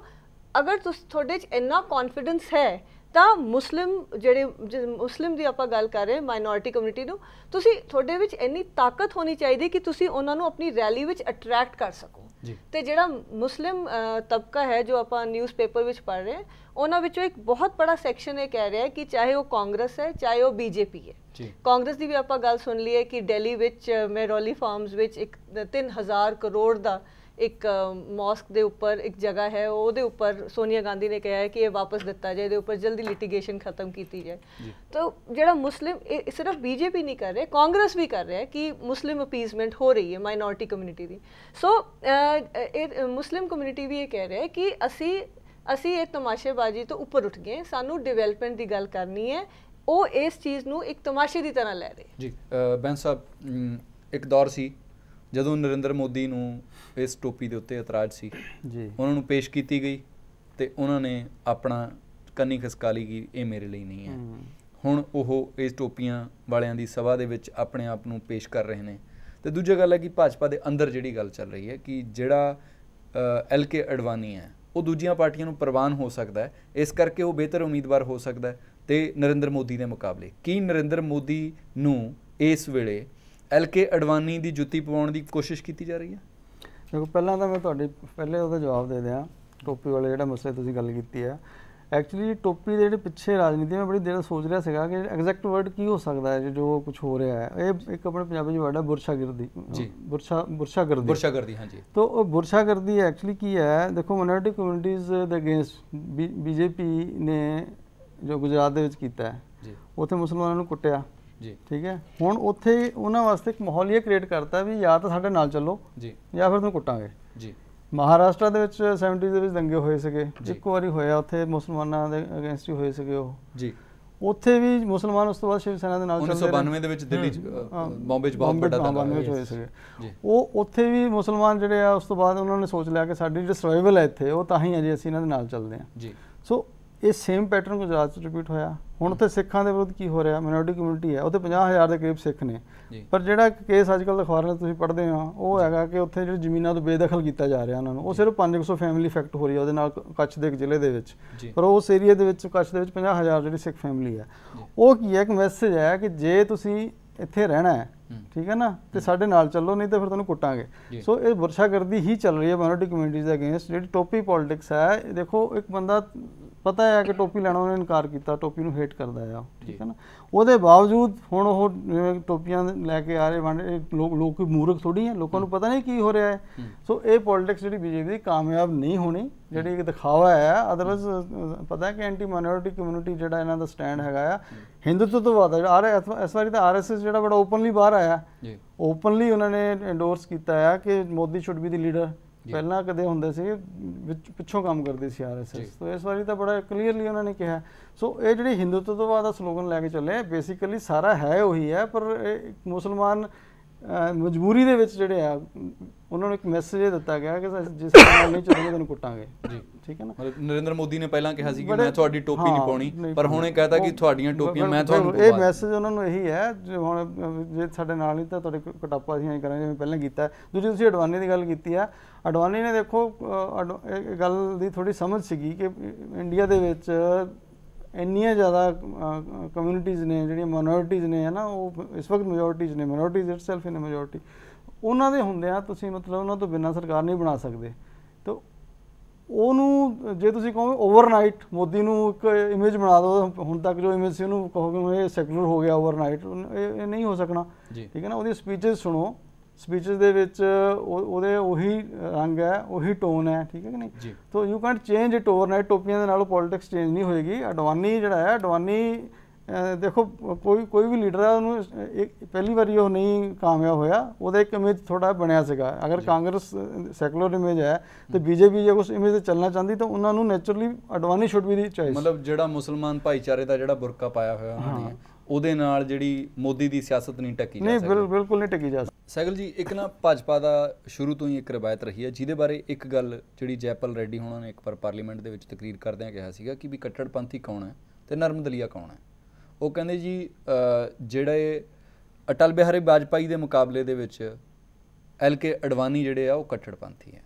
ਅਗਰ ਤੁਸੀਂ ਤੁਹਾਡੇ 'ਚ ਇੰਨਾ ਕੌਨਫੀਡੈਂਸ ਹੈ ਤਾਂ ਮੁਸਲਿਮ ਜਿਹੜੇ ਮੁਸਲਿਮ ਦੀ ਆਪਾਂ ਗੱਲ ਕਰ ਰਹੇ ਮਾਈਨੋਰਟੀ ਕਮਿਊਨਿਟੀ ਨੂੰ ਤੁਸੀਂ ਤੁਹਾਡੇ ਵਿੱਚ ਇੰਨੀ ਤਾਕਤ ਹੋਣੀ ਚਾਹੀਦੀ ਕਿ ਤੁਸੀਂ ਉਹਨਾਂ ਨੂੰ ਆਪਣੀ ਰੈਲੀ ਵਿੱਚ ਅਟਰੈਕਟ ਕਰ ਸਕੋ ਤੇ ਜਿਹੜਾ ਮੁਸਲਿਮ ਤਬਕਾ ਹੈ ਜੋ ਆਪਾਂ ਨਿਊਜ਼ਪੇਪਰ ਵਿੱਚ ਪੜ ਰਹੇ ਹਾਂ ਉਹਨਾਂ ਵਿੱਚੋਂ ਇੱਕ ਬਹੁਤ ਬੜਾ ਸੈਕਸ਼ਨ ਇਹ ਕਹਿ ਰਿਹਾ ਹੈ ਕਿ ਚਾਹੇ ਉਹ ਕਾਂਗਰਸ ਹੈ ਚਾਹੇ ਉਹ ਬੀਜੇਪੀ ਹੈ ਕਾਂਗਰਸ ਦੀ ਵੀ ਆਪਾਂ ਗੱਲ ਸੁਣ ਲਈ ਹੈ ਕਿ ਦਿੱਲੀ ਵਿੱਚ ਮੈਰੋਲੀ ਫਾਰਮਸ ਵਿੱਚ ਇੱਕ 3000 ਕਰੋੜ ਦਾ ਇੱਕ ਮੌਸਕ ਦੇ ਉੱਪਰ ਇੱਕ ਜਗ੍ਹਾ ਹੈ ਉਹਦੇ ਉੱਪਰ ਸੋਨੀਆ ਗਾਂਧੀ ਨੇ ਕਿਹਾ ਹੈ ਕਿ ਇਹ ਵਾਪਸ ਦਿੱਤਾ ਜਾਏ ਇਹਦੇ ਉੱਪਰ ਜਲਦੀ ਲਿਟੀਗੇਸ਼ਨ ਖਤਮ ਕੀਤੀ ਜਾਏ ਤਾਂ ਜਿਹੜਾ ਮੁਸਲਿਮ ਇਹ ਸਿਰਫ ਬੀਜੇਪੀ ਨਹੀਂ ਕਰ ਰਿਹਾ ਕਾਂਗਰਸ ਵੀ ਕਰ ਰਿਹਾ ਕਿ ਮੁਸਲਿਮ ਅਪੀਸਮੈਂਟ ਹੋ ਰਹੀ ਹੈ ਮਾਈਨੋਰਟੀ ਕਮਿਊਨਿਟੀ ਦੀ ਸੋ ਇਹ ਮੁਸਲਿਮ ਕਮਿਊਨਿਟੀ ਵੀ ਇਹ ਕਹਿ ਰਿਹਾ ਹੈ ਕਿ ਅਸੀਂ ਅਸੀਂ ਇਹ ਤਮਾਸ਼ੇਬਾਜ਼ੀ ਤੋਂ ਉੱਪਰ ਉੱਠ ਗਏ ਸਾਨੂੰ ਡਿਵੈਲਪਮੈਂਟ ਦੀ ਗੱਲ ਕਰਨੀ ਹੈ ਉਹ ਇਸ ਚੀਜ਼ ਨੂੰ ਇੱਕ ਤਮਾਸ਼ੇ ਦੀ ਤਰ੍ਹਾਂ ਲੈ ਰਹੇ ਜੀ ਬੈਂਸ ਸਾਹਿਬ ਇੱਕ ਦੌਰ ਸੀ ਜਦੋਂ ਨਰਿੰਦਰ ਮੋਦੀ ਨੂੰ ਇਸ ਟੋਪੀ ਦੇ ਉੱਤੇ ਇਤਰਾਜ਼ ਸੀ ਜੀ ਉਹਨਾਂ ਨੂੰ ਪੇਸ਼ ਕੀਤੀ ਗਈ ਤੇ ਉਹਨਾਂ ਨੇ ਆਪਣਾ ਕੰਨੀ ਖਸਕਾ ਲਈ ਕਿ ਇਹ ਮੇਰੇ ਲਈ ਨਹੀਂ ਹੈ ਹੁਣ ਉਹ ਇਸ ਟੋਪੀਆਂ ਵਾਲਿਆਂ ਦੀ ਸਭਾ ਦੇ ਵਿੱਚ ਆਪਣੇ ਆਪ ਨੂੰ ਪੇਸ਼ ਕਰ ਰਹੇ ਨੇ ਤੇ ਦੂਜੀ ਗੱਲ ਹੈ ਕਿ ਭਾਜਪਾ ਦੇ ਅੰਦਰ ਜਿਹੜੀ ਗੱਲ ਚੱਲ ਰਹੀ ਹੈ ਕਿ ਜਿਹੜਾ ਐਲ ਕੇ ਅਡਵਾਨੀ ਹੈ ਉਹ ਦੂਜੀਆਂ ਪਾਰਟੀਆਂ ਨੂੰ ਪ੍ਰਵਾਨ ਹੋ ਸਕਦਾ ਹੈ ਇਸ ਕਰਕੇ ਉਹ ਬਿਹਤਰ ਉਮੀਦਵਾਰ ਹੋ ਸਕਦਾ ਹੈ ਤੇ ਨਰਿੰਦਰ ਮੋਦੀ ਦੇ ਮੁਕਾਬਲੇ ਕੀ ਨਰਿੰਦਰ ਮੋਦੀ ਨੂੰ ਇਸ ਵੇਲੇ ਐਲ ਕੇ ਅਡਵਾਨੀ ਦੀ ਜੁੱਤੀ ਪਵਾਉਣ ਦੀ ਕੋਸ਼ਿਸ਼ ਕੀਤੀ ਜਾ ਰਹੀ ਹੈ ਦੇਖੋ ਪਹਿਲਾਂ ਤਾਂ ਮੈਂ ਤੁਹਾਡੇ ਪਹਿਲੇ ਉਹਦਾ ਜਵਾਬ ਦੇ ਦਿਆਂ ਟੋਪੀ ਵਾਲੇ ਜਿਹੜਾ ਮਸਲੇ ਤੁਸੀਂ ਗੱਲ ਕੀਤੀ ਹੈ ਐਕਚੁਅਲੀ ਟੋਪੀ ਦੇ ਜਿਹੜੇ ਪਿੱਛੇ ਰਾਜਨੀਤੀ ਮੈਂ ਬੜੀ ਦੇਰ ਸੋਚ ਰਿਹਾ ਸੀਗਾ ਕਿ ਐਗਜ਼ੈਕਟ ਵਰਡ ਕੀ ਹੋ ਸਕਦਾ ਹੈ ਜੋ ਕੁਝ ਹੋ ਰਿਹਾ ਹੈ ਇਹ ਇੱਕ ਆਪਣੇ ਪੰਜਾਬੀ ਵਰਡ ਹੈ ਬੁਰਸ਼ਾਗਰਦੀ ਜੀ ਬੁਰਸ਼ਾ ਬੁਰਸ਼ਾਗਰਦੀ ਬੁਰਸ਼ਾਗਰਦੀ ਹਾਂਜੀ ਤਾਂ ਉਹ ਬੁਰਸ਼ਾਗਰਦੀ ਐਕਚੁਅਲੀ ਕੀ ਹੈ ਦੇਖੋ ਮਿਨੋਰਟੀ ਕਮਿਊਨਿਟੀਆਂ ਦੇ ਅਗੇਂਸਟ ਬੀਜੇਪੀ ਨੇ ਜੋ ਗੁਜਰਾਤ ਦੇ ਵਿੱਚ ਕੀਤਾ ਹੈ ਜੀ ਉੱਥੇ ਮੁਸਲਮਾਨਾਂ ਨੂੰ ਕੁੱਟਿਆ ਜੀ ਠੀਕ ਹੈ ਹੁਣ ਉੱਥੇ ਉਹਨਾਂ ਵਾਸਤੇ ਇੱਕ ਮਾਹੌਲ ਹੀ ਕ੍ਰੀਏਟ ਕਰਤਾ ਵੀ ਜਾਂ ਤਾਂ ਸਾਡੇ ਨਾਲ ਚੱਲੋ ਜੀ ਜਾਂ ਫਿਰ ਤੁਹਾਨੂੰ ਕੁੱਟਾਂਗੇ ਜੀ ਮਹਾਰਾਸ਼ਟਰ ਦੇ ਵਿੱਚ 70s ਦੇ ਵਿੱਚ ਦੰਗੇ ਹੋਏ ਸੀਗੇ ਇੱਕ ਵਾਰੀ ਹੋਇਆ ਉੱਥੇ ਮੁਸਲਮਾਨਾਂ ਦੇ ਅਗੇਂਸਟ ਹੀ ਹੋਏ ਸੀਗੇ ਉਹ ਜੀ ਉੱਥੇ ਵੀ ਮੁਸਲਮਾਨ ਉਸ ਤੋਂ ਬਾਅਦ ਸ਼ਿਵ ਸੈਨਾ ਦੇ ਨਾਲ ਚੱਲਦੇ 1992 ਦੇ ਵਿੱਚ ਦਿੱਲੀ ਚ ਬੰਬੇ ਚ ਬਹੁਤ ਵੱਡਾ ਦੰਗਾ ਹੋਇਆ ਸੀ ਉਹ ਉੱਥੇ ਵੀ ਮੁਸਲਮਾਨ ਜਿਹੜੇ ਆ ਉਸ ਤੋਂ ਬਾਅਦ ਉਹਨਾਂ ਨੇ ਸੋਚ ਲਿਆ ਕਿ ਸਾਡੀ ਜਿਹੜੀ ਸਰਵਾਈਵਲ ਹੈ ਇੱਥੇ ਉਹ ਤਾਂ ਹੀ ਹੈ ਜੇ ਅਸੀਂ ਇਹਨਾਂ ਦੇ ਨਾਲ ਚੱਲਦੇ ਆ ਜੀ ਸੋ ਇਹ ਸੇਮ ਪੈਟਰਨ ਗੁਜਰਾਤ 'ਚ ਰਿਪੀਟ ਹੋਇਆ ਹੁਣ ਤੇ ਸਿੱਖਾਂ ਦੇ ਵਿਰੁੱਧ ਕੀ ਹੋ ਰਿਹਾ ਮਿਨੋਰਟੀ ਕਮਿਊਨਿਟੀ ਹੈ ਉੱਥੇ 50000 ਦੇ ਕਰੀਬ ਸਿੱਖ ਨੇ ਪਰ ਜਿਹੜਾ ਕੇਸ ਅੱਜਕੱਲ ਅਖਬਾਰਾਂ 'ਚ ਤੁਸੀਂ ਪੜ੍ਹਦੇ ਹੋ ਉਹ ਹੈਗਾ ਕਿ ਉੱਥੇ ਜਿਹੜੀ ਜ਼ਮੀਨਾਂ ਤੋਂ ਬੇਦਖਲ ਕੀਤਾ ਜਾ ਰਿਹਾ ਉਹਨਾਂ ਨੂੰ ਉਹ ਸਿਰਫ 500 ਫੈਮਿਲੀ ਇਫੈਕਟ ਹੋ ਰਹੀ ਹੈ ਉਹਦੇ ਨਾਲ ਕੱਛ ਦੇ ਜ਼ਿਲ੍ਹੇ ਦੇ ਵਿੱਚ ਪਰ ਉਸ ਏਰੀਆ ਦੇ ਵਿੱਚ ਕੱਛ ਦੇ ਵਿੱਚ 50000 ਜਿਹੜੀ ਸਿੱਖ ਫੈਮਿਲੀ ਹੈ ਉਹ ਕੀ ਹੈ ਇੱਕ ਮੈਸੇਜ ਹੈ ਕਿ ਜੇ ਤੁਸੀਂ ਇੱਥੇ ਰਹਿਣਾ ਹੈ ਠੀਕ ਹੈ ਨਾ ਤੇ ਸਾਡੇ ਨਾਲ ਚੱਲੋ ਨਹੀਂ ਤੇ ਫਿਰ ਤੁਹਾਨੂੰ ਕੁੱਟਾਂਗੇ ਸੋ ਇਹ ਵਰਸ਼ਾਗਰਦੀ ਹੀ ਚੱਲ ਰਹੀ ਹੈ ਮਾਈਨੋਰਟੀ ਕਮਿਊਨਿਟੀਜ਼ ਅਗੇਂਸਟ ਜਿਹੜੀ ਟੋਪੀ ਪੋਲਿਟਿਕਸ ਹੈ ਦੇਖੋ ਇੱਕ ਬੰਦਾ ਪਤਾ ਹੈ ਕਿ ਟੋਪੀ ਲੈਣਾ ਉਹਨੇ ਇਨਕਾਰ ਕੀਤਾ ਟੋਪੀ ਨੂੰ ਹੇਟ ਕਰਦਾ ਆ ਠੀਕ ਹੈ ਨਾ ਉਹਦੇ ਬਾਵਜੂਦ ਹੁਣ ਉਹ ਟੋਪੀਆਂ ਲੈ ਕੇ ਆ ਰਹੇ ਵੰਡੇ ਲੋਕ ਲੋਕ ਕੋਈ ਮੂਰਖ ਥੋੜੀ ਹੈ ਲੋਕਾਂ ਨੂੰ ਪਤਾ ਨਹੀਂ ਕੀ ਹੋ ਰਿਹਾ ਹੈ ਸੋ ਇਹ ਪੋਲਿਟਿਕਸ ਜਿਹੜੀ ਬੀਜੇਪੀ ਦੀ ਕਾਮਯਾਬ ਨਹੀਂ ਹੋਣੀ ਜਿਹੜੀ ਇੱਕ ਦਿਖਾਵਾ ਹੈ ਅਦਰਵਾਇਜ਼ ਪਤਾ ਹੈ ਕਿ ਐਂਟੀ ਮਾਈਨੋਰਿਟੀ ਕਮਿਊਨਿਟੀ ਜਿਹੜਾ ਇਹਨਾਂ ਦਾ ਸਟੈਂਡ ਹੈਗਾ ਆ ਹਿੰਦੂਤਵਵਾਦ ਆ ਰਿਹਾ ਇਸ ਵਾਰੀ ਤਾਂ ਆਰਐਸਐਸ ਜਿਹੜਾ ਬੜਾ ਓਪਨਲੀ ਬਾਹਰ ਆਇਆ ਜੀ ਓਪਨਲੀ ਉਹਨਾਂ ਨੇ ਐਂਡੋਰਸ ਕੀਤਾ ਆ ਕਿ Modi should be the leader ਪਹਿਲਾਂ ਕਦੇ ਹੁੰਦੇ ਸੀ ਵਿੱਚ ਪਿੱਛੋਂ ਕੰਮ ਕਰਦੇ ਸੀ ਆਰਐਸਐਸ ਤੋਂ ਇਸ ਵਾਰੀ ਤਾਂ ਬੜਾ ਕਲੀਅਰਲੀ ਉਹਨਾਂ ਨੇ ਕਿਹਾ ਸੋ ਇਹ ਜਿਹੜੀ ਹਿੰਦੂਤਵਵਾਦ ਦਾ ਸਲੋਗਨ ਲੈ ਕੇ ਚੱਲੇ ਬੇਸਿਕਲੀ ਸਾਰਾ ਹੈ ਉਹੀ ਹੈ ਪਰ ਮੁਸਲਮਾਨ ਮਜਬੂਰੀ ਦੇ ਵਿੱਚ ਜਿਹੜੇ ਆ ਉਹਨਾਂ ਨੂੰ ਇੱਕ ਮੈਸੇਜ ਦਿੱਤਾ ਗਿਆ ਕਿ ਜਿਸ ਨਾਲ ਨਹੀਂ ਚੱਲਣਾ ਤੁਹਾਨੂੰ ਕੁੱਟਾਂਗੇ ਜੀ ਠੀਕ ਹੈ ਨਾ ਨਰਿੰਦਰ ਮੋਦੀ ਨੇ ਪਹਿਲਾਂ ਕਿਹਾ ਸੀ ਕਿ ਮੈਂ ਤੁਹਾਡੀ ਟੋਪੀ ਨਹੀਂ ਪਾਉਣੀ ਪਰ ਹੁਣ ਇਹ ਕਹਤਾ ਕਿ ਤੁਹਾਡੀਆਂ ਟੋਪੀਆਂ ਮੈਂ ਤੁਹਾਨੂੰ ਇਹ ਮੈਸੇਜ ਉਹਨਾਂ ਨੂੰ ਇਹੀ ਹੈ ਹੁਣ ਜੇ ਸਾਡੇ ਨਾਲ ਨਹੀਂ ਤਾਂ ਤੁਹਾਡੇ ਕਟਾਪਾ ਅਸੀਂ ਐਂ ਕਰਾਂਗੇ ਜਿਵੇਂ ਪਹਿਲਾਂ ਕੀਤਾ ਦੂਜੀ ਤੁਸੀਂ ਅਡਵਾਨੀ ਦੀ ਗੱਲ ਕੀਤੀ ਆ ਅਡਵਾਨੀ ਨੇ ਦੇਖੋ ਇਹ ਗੱਲ ਦੀ ਥੋੜੀ ਸਮਝ ਸੀਗੀ ਕਿ ਇੰਡੀਆ ਦੇ ਵਿੱਚ ਇੰਨੀਆਂ ਜ਼ਿਆਦਾ ਕਮਿਊਨਿਟੀਆਂ ਨੇ ਜਿਹੜੀਆਂ ਮਾਈਨੋਰਟੀਆਂ ਨੇ ਹੈ ਨਾ ਉਹ ਇਸ ਵਕਤ ਮੈਜੋਰਟੀਆਂ ਨੇ ਮਾਈਨੋਰਟੀਆਂ ਇਟਸੈਲਫ ਇਨ ਅ ਮੈਜੋਰਟੀ ਉਹਨਾਂ ਦੇ ਹੁੰਦਿਆਂ ਤੁਸੀਂ ਮਤਲਬ ਉਹਨਾਂ ਤੋਂ ਬਿਨਾਂ ਸਰਕਾਰ ਨਹੀਂ ਬਣਾ ਸਕਦੇ ਤਾਂ ਉਹਨੂੰ ਜੇ ਤੁਸੀਂ ਕਹੋ ਓਵਰਨਾਈਟ ਮੋਦੀ ਨੂੰ ਇੱਕ ਇਮੇਜ ਬਣਾ ਦਿਓ ਹੁਣ ਤੱਕ ਜੋ ਇਮੇਜ ਸੀ ਉਹਨੂੰ ਕਹੋਗੇ ਇਹ ਸੈਕੂਲਰ ਹੋ ਗਿਆ ਓਵਰਨਾਈਟ ਇਹ ਨਹੀਂ ਹੋ ਸਕਣਾ ਠੀਕ ਹੈ ਨਾ ਉਹਦੀ ਸਪੀਚਸ ਸੁਣੋ ਸਪੀਚਸ ਦੇ ਵਿੱਚ ਉਹਦੇ ਉਹੀ ਰੰਗ ਹੈ ਉਹੀ ਟੋਨ ਹੈ ਠੀਕ ਹੈ ਕਿ ਨਹੀਂ so you can't change it overnight ਟੋਪੀਆਂ ਦੇ ਨਾਲ ਪੋਲਿਟਿਕਸ ਚੇਂਜ ਨਹੀਂ ਹੋਏਗੀ ਅਡਵਾਨੀ ਜਿਹੜਾ ਹੈ ਅਡਵਾਨੀ ਦੇਖੋ ਕੋਈ ਕੋਈ ਵੀ ਲੀਡਰ ਆ ਉਹਨੂੰ ਇੱਕ ਪਹਿਲੀ ਵਾਰੀ ਉਹ ਨਹੀਂ ਕਾਮਯਾਬ ਹੋਇਆ ਉਹਦਾ ਇੱਕ ਇਮੇਜ ਥੋੜਾ ਬਣਿਆ ਸੀਗਾ ਅਗਰ ਕਾਂਗਰਸ ਸੈਕੂਲਰ ਇਮੇਜ ਹੈ ਤੇ ਬੀਜੇਪੀ ਜੇ ਉਸ ਇਮੇਜ ਤੇ ਚੱਲਣਾ ਚਾਹੁੰਦੀ ਤਾਂ ਉਹਨਾਂ ਨੂੰ naturally Advani should be the choice ਮਤਲਬ ਜਿਹੜਾ ਮੁਸਲਮਾਨ ਭਾਈਚਾਰੇ ਦਾ ਜਿਹੜਾ ਬੁਰਕਾ ਪਾਇਆ ਹੋਇਆ ਉਹਨਾਂ ਨੇ ਉਹਦੇ ਨਾਲ ਜਿਹੜੀ ਮੋਦੀ ਦੀ ਸਿਆਸਤ ਨਹੀਂ ਟੱਕੀ ਜਾ ਸਕਦੀ ਨਹੀਂ ਬਿਲਕੁਲ ਨਹੀਂ ਟੱਕੀ ਜਾ ਸਕਦੀ ਸੈਗਲ ਜੀ ਇੱਕ ਨਾ ਭਾਜਪਾ ਦਾ ਸ਼ੁਰੂ ਤੋਂ ਹੀ ਇੱਕ ਰਵਾਇਤ ਰਹੀ ਹੈ ਜਿਹਦੇ ਬਾਰੇ ਇੱਕ ਗੱਲ ਜਿਹੜੀ ਜੈਪਲ ਰੈੱਡੀ ਹੋਣਾ ਨੇ ਇੱਕ ਵਾਰ ਪਾਰਲੀਮੈਂਟ ਦੇ ਵਿੱਚ ਤਕਰੀਰ ਕਰਦਿਆਂ ਕਿਹਾ ਸੀਗਾ ਕਿ ਵੀ ਕੱਟੜਪੰਥੀ ਕੌਣ ਹੈ ਤੇ ਨਰਮ ਦਲੀਆ ਕੌਣ ਹੈ ਉਹ ਕਹਿੰਦੇ ਜੀ ਜਿਹੜੇ ਅਟਲ ਬਿਹਾਰੀ ਬਾਜਪਾਈ ਦੇ ਮੁਕਾਬਲੇ ਦੇ ਵਿੱਚ ਐਲ ਕੇ ਅਡਵਾਨੀ ਜਿਹੜੇ ਆ ਉਹ ਕੱਟੜਪੰਥੀ ਆ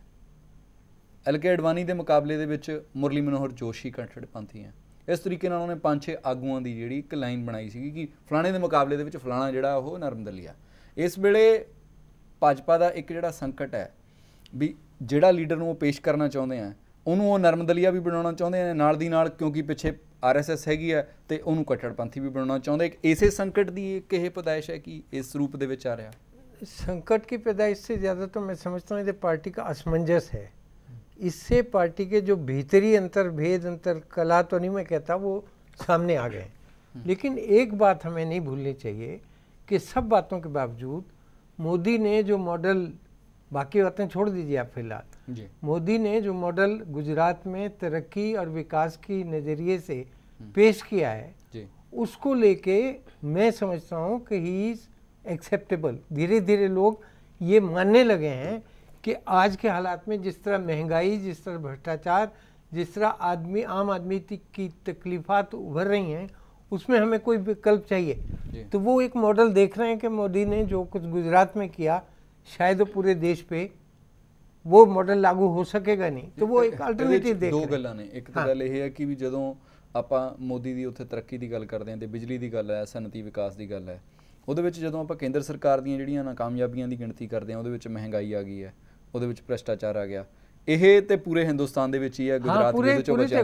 ਐਲ ਕੇ ਅਡਵਾਨੀ ਦੇ ਮੁਕਾਬਲੇ ਦੇ ਵਿੱਚ ਮੁਰਲੀ ਮਨੋਹਰ ਜੋਸ਼ੀ ਕੱਟੜਪੰਥੀ ਆ ਇਸ ਤਰੀਕੇ ਨਾਲ ਉਹਨੇ ਪੰਜ ਛੇ ਆਗੂਆਂ ਦੀ ਜਿਹੜੀ ਇੱਕ ਲਾਈਨ ਬਣਾਈ ਸੀਗੀ ਕਿ ਫਲਾਣੇ ਦੇ ਮੁਕਾਬਲੇ ਦੇ ਵਿੱਚ ਫਲਾਣਾ ਜਿਹੜਾ ਉਹ ਨਰਮਦਲੀਆ ਇਸ ਵੇਲੇ ਭਾਜਪਾ ਦਾ ਇੱਕ ਜਿਹੜਾ ਸੰਕਟ ਹੈ ਵੀ ਜਿਹੜਾ ਲੀਡਰ ਨੂੰ ਉਹ ਪੇਸ਼ ਕਰਨਾ ਚਾਹੁੰਦੇ ਆ ਉਹਨੂੰ ਉਹ ਨਰਮ भी ਵੀ चाहते हैं ਨੇ ਨਾਲ ਦੀ ਨਾਲ ਕਿਉਂਕਿ ਪਿੱਛੇ एस ਹੈਗੀ ਆ ਤੇ ਉਹਨੂੰ ਕੱਟੜਪੰਥੀ ਵੀ ਬਣਾਉਣਾ ਚਾਹੁੰਦੇ ਇਸੇ ਸੰਕਟ संकट की एक यह ਹੈ है कि इस रूप के आ रहा संकट की पैदाइश से ज़्यादा तो मैं समझता हूँ ये पार्टी का असमंजस है इससे पार्टी के जो भीतरी अंतर भेद अंतर कला तो नहीं मैं कहता वो सामने आ गए लेकिन एक बात हमें नहीं भूलनी चाहिए कि सब बातों के बावजूद मोदी ने जो मॉडल बाकी बातें छोड़ दीजिए आप फिलहाल मोदी ने जो मॉडल गुजरात में तरक्की और विकास की नज़रिए से हम्म। पेश किया है उसको लेके मैं समझता हूँ कि ही इज़ एक्सेप्टेबल धीरे धीरे लोग ये मानने लगे हैं कि आज के हालात में जिस तरह महंगाई जिस तरह भ्रष्टाचार जिस तरह आदमी आम आदमी की तो उभर रही हैं उसमें हमें कोई विकल्प चाहिए तो वो एक मॉडल देख रहे हैं कि मोदी ने जो कुछ गुजरात में किया ਸ਼ਾਇਦ ਪੂਰੇ ਦੇਸ਼ 'ਤੇ ਉਹ ਮਾਡਲ ਲਾਗੂ ਹੋ ਸਕੇਗਾ ਨਹੀਂ ਤੇ ਉਹ ਇੱਕ ਅਲਟਰਨੇਟਿਵ ਦੇਖ ਦੋ ਗੱਲਾਂ ਨੇ ਇੱਕ ਤਾਂ ਗੱਲ ਇਹ ਹੈ ਕਿ ਵੀ ਜਦੋਂ ਆਪਾਂ ਮੋਦੀ ਦੀ ਉੱਥੇ ਤਰੱਕੀ ਦੀ ਗੱਲ ਕਰਦੇ ਆਂ ਤੇ ਬਿਜਲੀ ਦੀ ਗੱਲ ਹੈ ਸਨਤੀ ਵਿਕਾਸ ਦੀ ਗੱਲ ਹੈ ਉਹਦੇ ਵਿੱਚ ਜਦੋਂ ਆਪਾਂ ਕੇਂਦਰ ਸਰਕਾਰ ਦੀਆਂ ਜਿਹੜੀਆਂ ਨਾਕਾਮਯਾਬੀਆਂ ਦੀ ਗਿਣਤੀ ਕਰਦੇ ਆਂ ਉਹਦੇ ਵਿੱਚ ਮਹਿੰਗਾਈ ਆ ਗਈ ਹੈ ਉਹਦੇ ਵਿੱਚ ਭ੍ਰਸ਼ਟਾਚਾਰ ਆ ਗਿਆ ਇਹ ਤੇ ਪੂਰੇ ਹਿੰਦੁਸਤਾਨ ਦੇ ਵਿੱਚ ਹੀ ਹੈ ਗੁਜਰਾਤ ਦੇ ਵਿੱਚ ਹੋ ਬਚਿਆ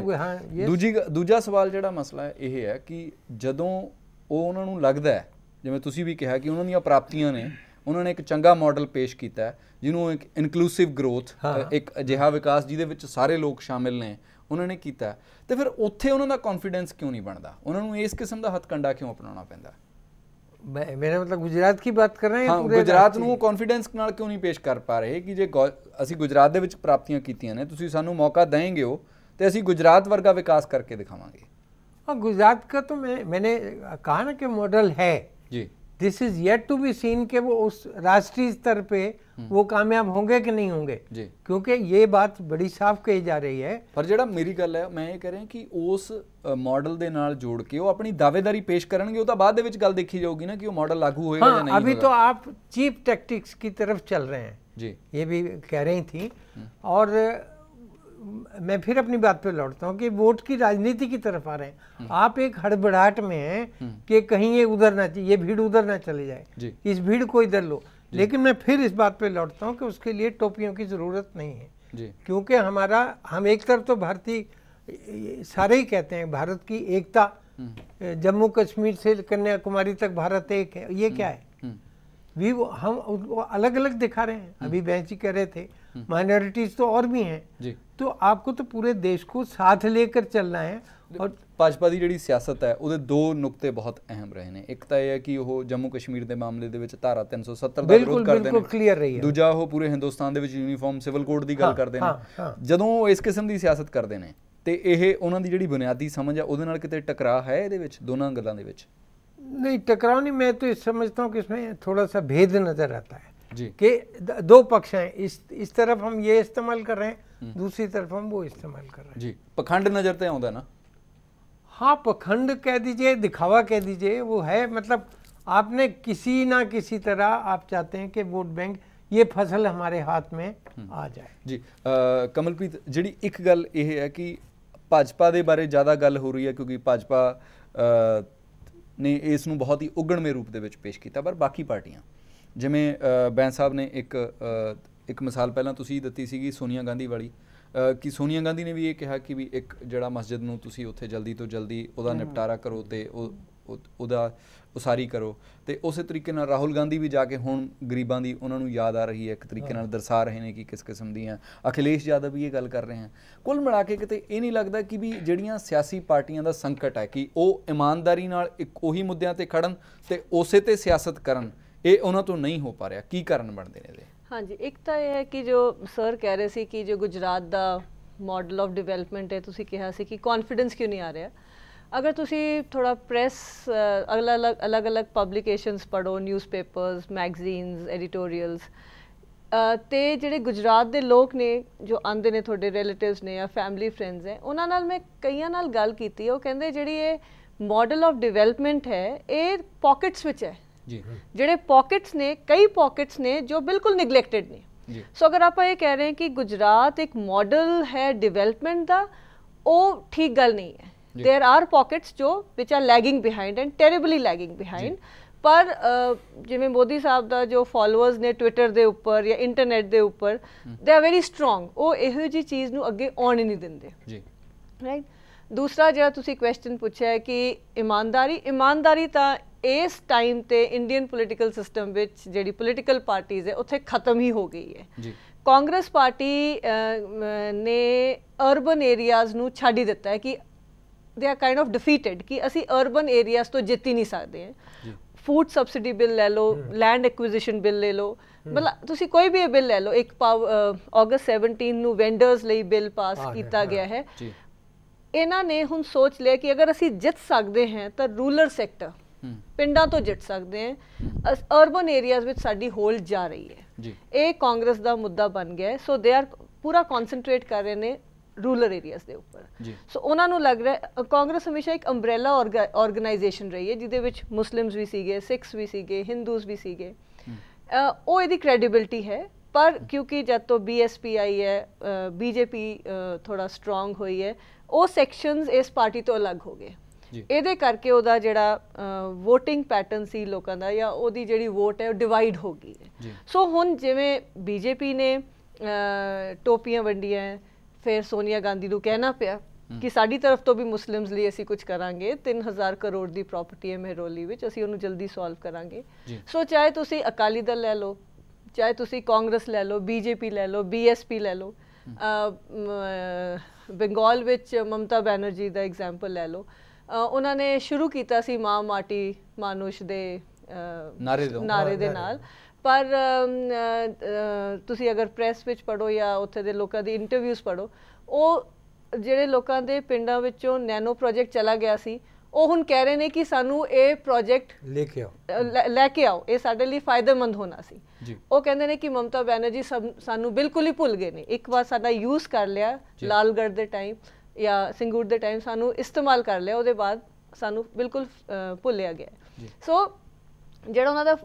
ਦੂਜੀ ਦੂਜਾ ਸਵਾਲ ਜਿਹੜਾ ਮਸਲਾ ਹੈ ਇਹ ਹੈ ਕਿ ਜਦੋਂ ਉਹ ਉਹਨਾਂ ਨੂੰ ਲੱਗਦਾ ਜਿਵੇਂ ਤੁਸੀਂ ਵੀ ਕਿਹਾ ਕਿ ਉਹਨਾਂ ਦੀਆਂ ਪ੍ਰਾਪਤੀਆਂ ਨੇ ਉਹਨਾਂ ਨੇ ਇੱਕ ਚੰਗਾ ਮਾਡਲ ਪੇਸ਼ ਕੀਤਾ ਜਿਹਨੂੰ ਇੱਕ ਇਨਕਲੂਸਿਵ ਗਰੋਥ ਇੱਕ ਅਜਿਹਾ ਵਿਕਾਸ ਜਿਹਦੇ ਵਿੱਚ ਸਾਰੇ ਲੋਕ ਸ਼ਾਮਿਲ ਨੇ ਉਹਨਾਂ ਨੇ ਕੀਤਾ ਤੇ ਫਿਰ ਉੱਥੇ ਉਹਨਾਂ ਦਾ ਕੌਨਫੀਡੈਂਸ ਕਿਉਂ ਨਹੀਂ ਬਣਦਾ ਉਹਨਾਂ ਨੂੰ ਇਸ ਕਿਸਮ ਦਾ ਹੱਥਕੰਡਾ ਕਿਉਂ ਅਪਣਾਉਣਾ ਪੈਂਦਾ ਮੈਂ ਮੇਰੇ ਮਤਲਬ ਗੁਜਰਾਤ ਦੀ ਬਾਤ ਕਰ ਰਹੇ ਹਾਂ ਪੂਰੇ ਗੁਜਰਾਤ ਨੂੰ ਕੌਨਫੀਡੈਂਸ ਨਾਲ ਕਿਉਂ ਨਹੀਂ ਪੇਸ਼ ਕਰ ਪਾ ਰਹੇ ਕਿ ਜੇ ਅਸੀਂ ਗੁਜਰਾਤ ਦੇ ਵਿੱਚ ਪ੍ਰਾਪਤੀਆਂ ਕੀਤੀਆਂ ਨੇ ਤੁਸੀਂ ਸਾਨੂੰ ਮੌਕਾ ਦੇਵੋਗੇ ਤੇ ਅਸੀਂ ਗੁਜਰਾਤ ਵਰਗਾ ਵਿਕਾਸ ਕਰਕੇ ਦਿਖਾਵਾਂਗੇ ਹਾਂ ਗੁਜਰਾਤ ਦਾ ਤਾਂ ਮੈਂ ਮੈਨੇ कहा ਨਾ ਕਿ ਮਾਡਲ ਹੈ ਜੀ this is yet to be seen के वो उस राष्ट्रीय स्तर पे हम्म। वो कामयाब होंगे कि नहीं होंगे जी क्योंकि ये बात बड़ी साफ कही जा रही है पर जरा मेरी गल है मैं ये कह रहा कि उस मॉडल के नाल जोड़ के वो अपनी दावेदारी पेश करेंगे वो तो बाद विच गल देखी जाएगी ना कि वो मॉडल लागू होगा हाँ, नहीं अभी तो आप चीप टैक्टिक्स की तरफ चल रहे हैं जी ये भी कह रही थी हम्म। और मैं फिर अपनी बात पे लौटता हूँ कि वोट की राजनीति की तरफ आ रहे हैं हम्म। आप एक हड़बड़ाहट में हैं हम्म। कि कहीं ये उधर ना ये भीड़ उधर ना चले जाए इस भीड़ को इधर लो लेकिन मैं फिर इस बात पे लौटता हूँ कि उसके लिए टोपियों की ज़रूरत नहीं है क्योंकि हमारा हम एक तरफ तो भारतीय सारे ही कहते हैं भारत की एकता हम्म। जम्मू कश्मीर से कन्याकुमारी तक भारत एक है ये क्या है भी हम उनको अलग अलग दिखा रहे हैं अभी बैंक कह रहे थे माइनॉरिटीज तो और भी हैं तो आपको तो पूरे देश को साथ लेकर चलना है ਔਰ ਭਾਜਪਾ ਦੀ ਜਿਹੜੀ ਸਿਆਸਤ ਹੈ ਉਹਦੇ ਦੋ ਨੁਕਤੇ ਬਹੁਤ ਅਹਿਮ ਰਹੇ ਨੇ ਇੱਕ ਤਾਂ ਇਹ ਹੈ ਕਿ ਉਹ ਜੰਮੂ ਕਸ਼ਮੀਰ ਦੇ ਮਾਮਲੇ ਦੇ ਵਿੱਚ ਧਾਰਾ 370 ਦਾ ਵਿਰੋਧ ਕਰਦੇ ਨੇ ਦੂਜਾ ਉਹ ਪੂਰੇ ਹਿੰਦੁਸਤਾਨ ਦੇ ਵਿੱਚ ਯੂਨੀਫਾਰਮ ਸਿਵਲ ਕੋਡ ਦੀ ਗੱਲ ਕਰਦੇ ਨੇ ਜਦੋਂ ਉਹ ਇਸ ਕਿਸਮ ਦੀ ਸਿਆਸਤ ਕਰਦੇ ਨੇ ਤੇ ਇਹ ਉਹਨਾਂ ਦੀ ਜਿਹੜੀ ਬੁਨਿਆਦੀ ਸਮਝ ਆ ਉਹਦੇ ਨਾਲ ਕਿਤੇ ਟਕਰਾਅ ਹੈ ਇਹਦੇ ਵਿੱਚ ਦੋਨਾਂ ਗੱਲਾਂ ਦੇ ਵਿੱਚ ਨਹੀਂ ਟਕਰਾਅ ਨਹੀਂ ਮੈਂ ਤਾਂ ਇਹ ਸਮਝਦਾ ਹਾਂ ਕਿ ਇਸमें ਥੋੜਾ ਸਾ ਭੇਦ ਨਜ਼ਰ ਆਤਾ ਹੈ कि दो पक्ष हैं इस इस तरफ हम ये इस्तेमाल कर रहे हैं दूसरी तरफ हम वो इस्तेमाल कर रहे हैं जी पखंड ਨਜ਼ਰ ਤੇ ਆਉਂਦਾ ਨਾ हाँ पखंड कह दीजिए दिखावा कह दीजिए वो है मतलब आपने किसी ना किसी तरह आप चाहते हैं कि वोट बैंक ਇਹ ਫਸਲ ਹਮਾਰੇ ਹੱਥ ਮੇ ਆ ਜਾਏ ਜੀ ਕਮਲਪ੍ਰੀਤ ਜਿਹੜੀ ਇੱਕ ਗੱਲ ਇਹ ਹੈ ਕਿ ਭਾਜਪਾ ਦੇ ਬਾਰੇ ਜ਼ਿਆਦਾ ਗੱਲ ਹੋ ਰਹੀ ਹੈ ਕਿਉਂਕਿ ਭਾਜਪਾ ਨੇ ਇਸ ਨੂੰ ਬਹੁਤ ਹੀ ਉਗਣਵੇਂ ਰੂਪ ਦੇ ਵਿੱਚ ਪੇਸ਼ ਕੀਤਾ ਪਰ ਬਾਕੀ ਪਾਰਟੀਆਂ ਜਿਵੇਂ ਬੈਂਸ ਸਾਹਿਬ ਨੇ ਇੱਕ ਇੱਕ ਮਿਸਾਲ ਪਹਿਲਾਂ ਤੁਸੀਂ ਦਿੱਤੀ ਸੀਗੀ ਸੋਨੀਆ ਗਾਂਧੀ ਵਾਲੀ ਕਿ ਸੋਨੀਆ ਗਾਂਧੀ ਨੇ ਵੀ ਇਹ ਕਿਹਾ ਕਿ ਵੀ ਇੱਕ ਜਿਹੜਾ ਮਸਜਿਦ ਨੂੰ ਤੁਸੀਂ ਉੱਥੇ ਜਲਦੀ ਤੋਂ ਜਲਦੀ ਉਹਦਾ ਨਿਪਟਾਰਾ ਕਰੋ ਤੇ ਉਹ ਉਹਦਾ ਉਸਾਰੀ ਕਰੋ ਤੇ ਉਸੇ ਤਰੀਕੇ ਨਾਲ ਰਾਹੁਲ ਗਾਂਧੀ ਵੀ ਜਾ ਕੇ ਹੁਣ ਗਰੀਬਾਂ ਦੀ ਉਹਨਾਂ ਨੂੰ ਯਾਦ ਆ ਰਹੀ ਹੈ ਇੱਕ ਤਰੀਕੇ ਨਾਲ ਦਰਸਾ ਰਹੇ ਨੇ ਕਿ ਕਿਸ ਕਿਸਮ ਦੀਆਂ ਅਖਿਲੇਸ਼ ਯਾਦਵ ਵੀ ਇਹ ਗੱਲ ਕਰ ਰਹੇ ਹਨ ਕੁੱਲ ਮਿਲਾ ਕੇ ਕਿਤੇ ਇਹ ਨਹੀਂ ਲੱਗਦਾ ਕਿ ਵੀ ਜਿਹੜੀਆਂ ਸਿਆਸੀ ਪਾਰਟੀਆਂ ਦਾ ਸੰਕਟ ਹੈ ਕਿ ਉਹ ਇਮਾਨਦਾਰੀ ਨਾਲ ਇੱਕ ਉਹੀ ਮੁੱਦਿਆਂ ਤੇ ਖੜਨ ਤੇ ਉਸੇ ਤੇ ਸਿਆਸਤ ਕਰਨ ਇਹ ਉਹਨਾਂ ਤੋਂ ਨਹੀਂ ਹੋ ਪਾ ਰਿਹਾ ਕੀ ਕਾਰਨ ਬਣਦੇ ਨੇ ਇਹਦੇ ਹਾਂਜੀ ਇੱਕ ਤਾਂ ਇਹ ਹੈ ਕਿ ਜੋ ਸਰ ਕਹਿ ਰਹੇ ਸੀ ਕਿ ਜੋ ਗੁਜਰਾਤ ਦਾ ਮਾਡਲ ਆਫ ਡਿਵੈਲਪਮੈਂਟ ਹੈ ਤੁਸੀਂ ਕਿਹਾ ਸੀ ਕਿ ਕੌਨਫੀਡੈਂਸ ਕਿਉਂ ਨਹੀਂ ਆ ਰਿਹਾ ਅਗਰ ਤੁਸੀਂ ਥੋੜਾ ਪ੍ਰੈਸ ਅਲੱਗ-ਅਲੱਗ ਅਲੱਗ-ਅਲੱਗ ਪੜੋ ਨਿਊਜ਼ਪੇਪਰਸ ਮੈਗਜ਼ੀਨਸ ਐਡੀਟੋਰੀਅਲਸ ਤੇ ਜਿਹੜੇ ਗੁਜਰਾਤ ਦੇ ਲੋਕ ਨੇ ਜੋ ਆਂਦੇ ਨੇ ਤੁਹਾਡੇ ਰਿਲੇਟਿਵਸ ਨੇ ਜਾਂ ਫੈਮਿਲੀ ਫਰੈਂਡਸ ਨੇ ਉਹਨਾਂ ਨਾਲ ਮੈਂ ਕਈਆਂ ਨਾਲ ਗੱਲ ਕੀਤੀ ਉਹ ਕਹਿੰਦੇ ਜਿਹੜੀ ਇਹ ਮਾਡਲ ਆਫ ਡਿਵੈਲਪਮੈਂਟ ਹੈ ਇਹ ਪਾਕਟਸ ਵਿੱਚ ਹੈ ਜੀ ਜਿਹੜੇ ਪਾਕਟਸ ਨੇ ਕਈ ਪਾਕਟਸ ਨੇ ਜੋ ਬਿਲਕੁਲ ਨਿਗਲੈਕਟਡ ਨੇ ਸੋ ਅਗਰ ਆਪਾਂ ਇਹ ਕਹਿ ਰਹੇ ਹਾਂ ਕਿ ਗੁਜਰਾਤ ਇੱਕ ਮਾਡਲ ਹੈ ਡਿਵੈਲਪਮੈਂਟ ਦਾ ਉਹ ਠੀਕ ਗੱਲ ਨਹੀਂ ਹੈ देयर आर ਪਾਕਟਸ ਜੋ which are lagging behind and terribly lagging behind ਪਰ ਜਿਵੇਂ ਮੋਦੀ ਸਾਹਿਬ ਦਾ ਜੋ ਫਾਲੋਅਰਸ ਨੇ ਟਵਿੱਟਰ ਦੇ ਉੱਪਰ ਜਾਂ ਇੰਟਰਨੈਟ ਦੇ ਉੱਪਰ ਦੇ ਆਰ ਵੈਰੀ ਸਟਰੋਂਗ ਉਹ ਇਹੋ ਜੀ ਚੀਜ਼ ਨੂੰ ਅੱਗੇ ਆਉਣ ਨਹੀਂ ਦਿੰਦੇ ਜੀ ਰਾਈਟ ਦੂਸਰਾ ਜਿਹੜਾ ਤੁਸੀਂ ਕੁਐਸਚਨ ਪੁੱਛਿਆ ਹੈ ਕਿ ਇਮਾਨਦਾਰੀ ਇਮਾਨਦਾਰੀ ਤਾਂ ਇਸ ਟਾਈਮ ਤੇ ਇੰਡੀਅਨ ਪੋਲੀਟੀਕਲ ਸਿਸਟਮ ਵਿੱਚ ਜਿਹੜੀ ਪੋਲੀਟੀਕਲ ਪਾਰਟੀਆਂ ਹੈ ਉੱਥੇ ਖਤਮ ਹੀ ਹੋ ਗਈ ਹੈ ਜੀ ਕਾਂਗਰਸ ਪਾਰਟੀ ਨੇ ਅਰਬਨ ਏਰੀਆਜ਼ ਨੂੰ ਛੱਡ ਹੀ ਦਿੱਤਾ ਹੈ ਕਿ ਦੇ ਆ ਕਾਈਂਡ ਆਫ ਡਿਫੀਟਡ ਕਿ ਅਸੀਂ ਅਰਬਨ ਏਰੀਆਜ਼ ਤੋਂ ਜਿੱਤ ਹੀ ਨਹੀਂ ਸਕਦੇ ਹਾਂ ਫੂਡ ਸਬਸਿਡੀ ਬਿੱਲ ਲੈ ਲਓ ਲੈਂਡ ਐਕਵੀਜ਼ੀਸ਼ਨ ਬਿੱਲ ਲੈ ਲਓ ਮਤਲਬ ਤੁਸੀਂ ਕੋਈ ਵੀ ਬਿੱਲ ਲੈ ਲਓ ਇੱਕ ਅਗਸਟ 17 ਨੂੰ ਵੈਂਡਰਸ ਲਈ ਬਿੱਲ ਪਾਸ ਕੀਤਾ ਗਿਆ ਹੈ ਇਹਨਾਂ ਨੇ ਹੁਣ ਸੋਚ ਲਿਆ ਕਿ ਅਗਰ ਅਸੀਂ ਜਿੱਤ ਸਕਦੇ ਹਾਂ ਤਾਂ ਰੂਲਰ ਸੈਕਟਰ ਪਿੰਡਾਂ ਤੋਂ ਜਿੱਤ ਸਕਦੇ ਆ ਅਰਬਨ ਏਰੀਆਜ਼ ਵਿੱਚ ਸਾਡੀ ਹੋਲ ਜਾ ਰਹੀ ਹੈ ਜੀ ਇਹ ਕਾਂਗਰਸ ਦਾ ਮੁੱਦਾ ਬਣ ਗਿਆ ਹੈ ਸੋ ਦੇ ਆਰ ਪੂਰਾ ਕਨਸੈਂਟਰੇਟ ਕਰ ਰਹੇ ਨੇ ਰੂਰਲ ਏਰੀਆਜ਼ ਦੇ ਉੱਪਰ ਸੋ ਉਹਨਾਂ ਨੂੰ ਲੱਗ ਰਿਹਾ ਕਾਂਗਰਸ ਹਮੇਸ਼ਾ ਇੱਕ ਅੰਬ੍ਰੇਲਾ ਆਰਗੇਨਾਈਜੇਸ਼ਨ ਰਹੀ ਹੈ ਜਿਹਦੇ ਵਿੱਚ ਮੁਸਲਿਮਸ ਵੀ ਸੀਗੇ ਸਿੱਖਸ ਵੀ ਸੀਗੇ ਹਿੰਦੂਸ ਵੀ ਸੀਗੇ ਉਹ ਇਹਦੀ ਕ੍ਰੈਡੀਬਿਲਟੀ ਹੈ ਪਰ ਕਿਉਂਕਿ ਜਦ ਤੋਂ ਬੀਐਸਪੀ ਆਈ ਹੈ ਬੀਜੇਪੀ ਥੋੜਾ ਸਟਰੋਂਗ ਹੋਈ ਹੈ ਉਹ ਸੈਕਸ਼ਨਸ ਇਸ ਪਾਰਟੀ ਤੋਂ ਅਲੱਗ ਹੋ ਗਏ ਇਹਦੇ ਕਰਕੇ ਉਹਦਾ ਜਿਹੜਾ VOTING ਪੈਟਰਨ ਸੀ ਲੋਕਾਂ ਦਾ ਜਾਂ ਉਹਦੀ ਜਿਹੜੀ ਵੋਟ ਹੈ ਉਹ ਡਿਵਾਈਡ ਹੋ ਗਈ ਹੈ ਸੋ ਹੁਣ ਜਿਵੇਂ ਬੀਜੇਪੀ ਨੇ ਟੋਪੀਆਂ ਵੰਡੀਆਂ ਫਿਰ ਸੋਨੀਆ ਗਾਂਧੀ ਨੂੰ ਕਹਿਣਾ ਪਿਆ ਕਿ ਸਾਡੀ ਤਰਫ ਤੋਂ ਵੀ ਮੁਸਲਿਮਸ ਲਈ ਅਸੀਂ ਕੁਝ ਕਰਾਂਗੇ 3000 ਕਰੋੜ ਦੀ ਪ੍ਰਾਪਰਟੀ ਹੈ ਮਹਿਰੋਲੀ ਵਿੱਚ ਅਸੀਂ ਉਹਨੂੰ ਜਲਦੀ ਸੋਲਵ ਕਰਾਂਗੇ ਸੋ ਚਾਹੇ ਤੁਸੀਂ ਅਕਾਲੀ ਦਲ ਲੈ ਲਓ ਚਾਹੇ ਤੁਸੀਂ ਕਾਂਗਰਸ ਲੈ ਲਓ ਬੀਜੇਪੀ ਲੈ ਲਓ ਬੀਐਸਪੀ ਲੈ ਲਓ ਬੰਗਾਲ ਵਿੱਚ ਮਮਤਾ ਬੈਨਰਜੀ ਦਾ ਐਗਜ਼ਾਮਪਲ ਲੈ ਲਓ ਉਹਨਾਂ ਨੇ ਸ਼ੁਰੂ ਕੀਤਾ ਸੀ ਮਾਂ ਮਾਟੀ ਮਾਨੁਸ਼ ਦੇ ਨਾਰੇ ਦੇ ਨਾਲ ਪਰ ਤੁਸੀਂ ਅਗਰ ਪ੍ਰੈਸ ਵਿੱਚ ਪੜੋ ਜਾਂ ਉੱਥੇ ਦੇ ਲੋਕਾਂ ਦੀ ਇੰਟਰਵਿਊਜ਼ ਪੜੋ ਉਹ ਜਿਹੜੇ ਲੋਕਾਂ ਦੇ ਪਿੰਡਾਂ ਵਿੱਚੋਂ ਨੈਨੋ ਪ੍ਰੋਜੈਕਟ ਚਲਾ ਗਿਆ ਸੀ ਉਹ ਹੁਣ ਕਹਿ ਰਹੇ ਨੇ ਕਿ ਸਾਨੂੰ ਇਹ ਪ੍ਰੋਜੈਕਟ ਲੈ ਕੇ ਆਓ ਲੈ ਕੇ ਆਓ ਇਹ ਸਾਡੇ ਲਈ ਫਾਇਦੇਮੰਦ ਹੋਣਾ ਸੀ ਉਹ ਕਹਿੰਦੇ ਨੇ ਕਿ ਮਮਤਾ ਬੈਨਰਜੀ ਸਾਨੂੰ ਬਿਲਕੁਲ ਹੀ ਭੁੱਲ ਗਏ ਨੇ ਇੱਕ ਵਾਰ ਸਾਡਾ ਯੂਜ਼ ਕਰ ਲਿਆ ਲਾਲਗੜ ਦੇ ਟਾਈਮ ਜਾਂ ਸਿੰਗੂਰ ਦੇ ਟਾਈਮ ਸਾਨੂੰ ਇਸਤੇਮਾਲ ਕਰ ਲਿਆ ਉਹਦੇ ਬਾਅਦ ਸਾਨੂੰ ਬਿਲਕੁਲ ਭੁੱਲਿਆ ਗਿਆ ਸੋ ਜਿਹੜਾ ਉਹਨਾਂ ਦਾ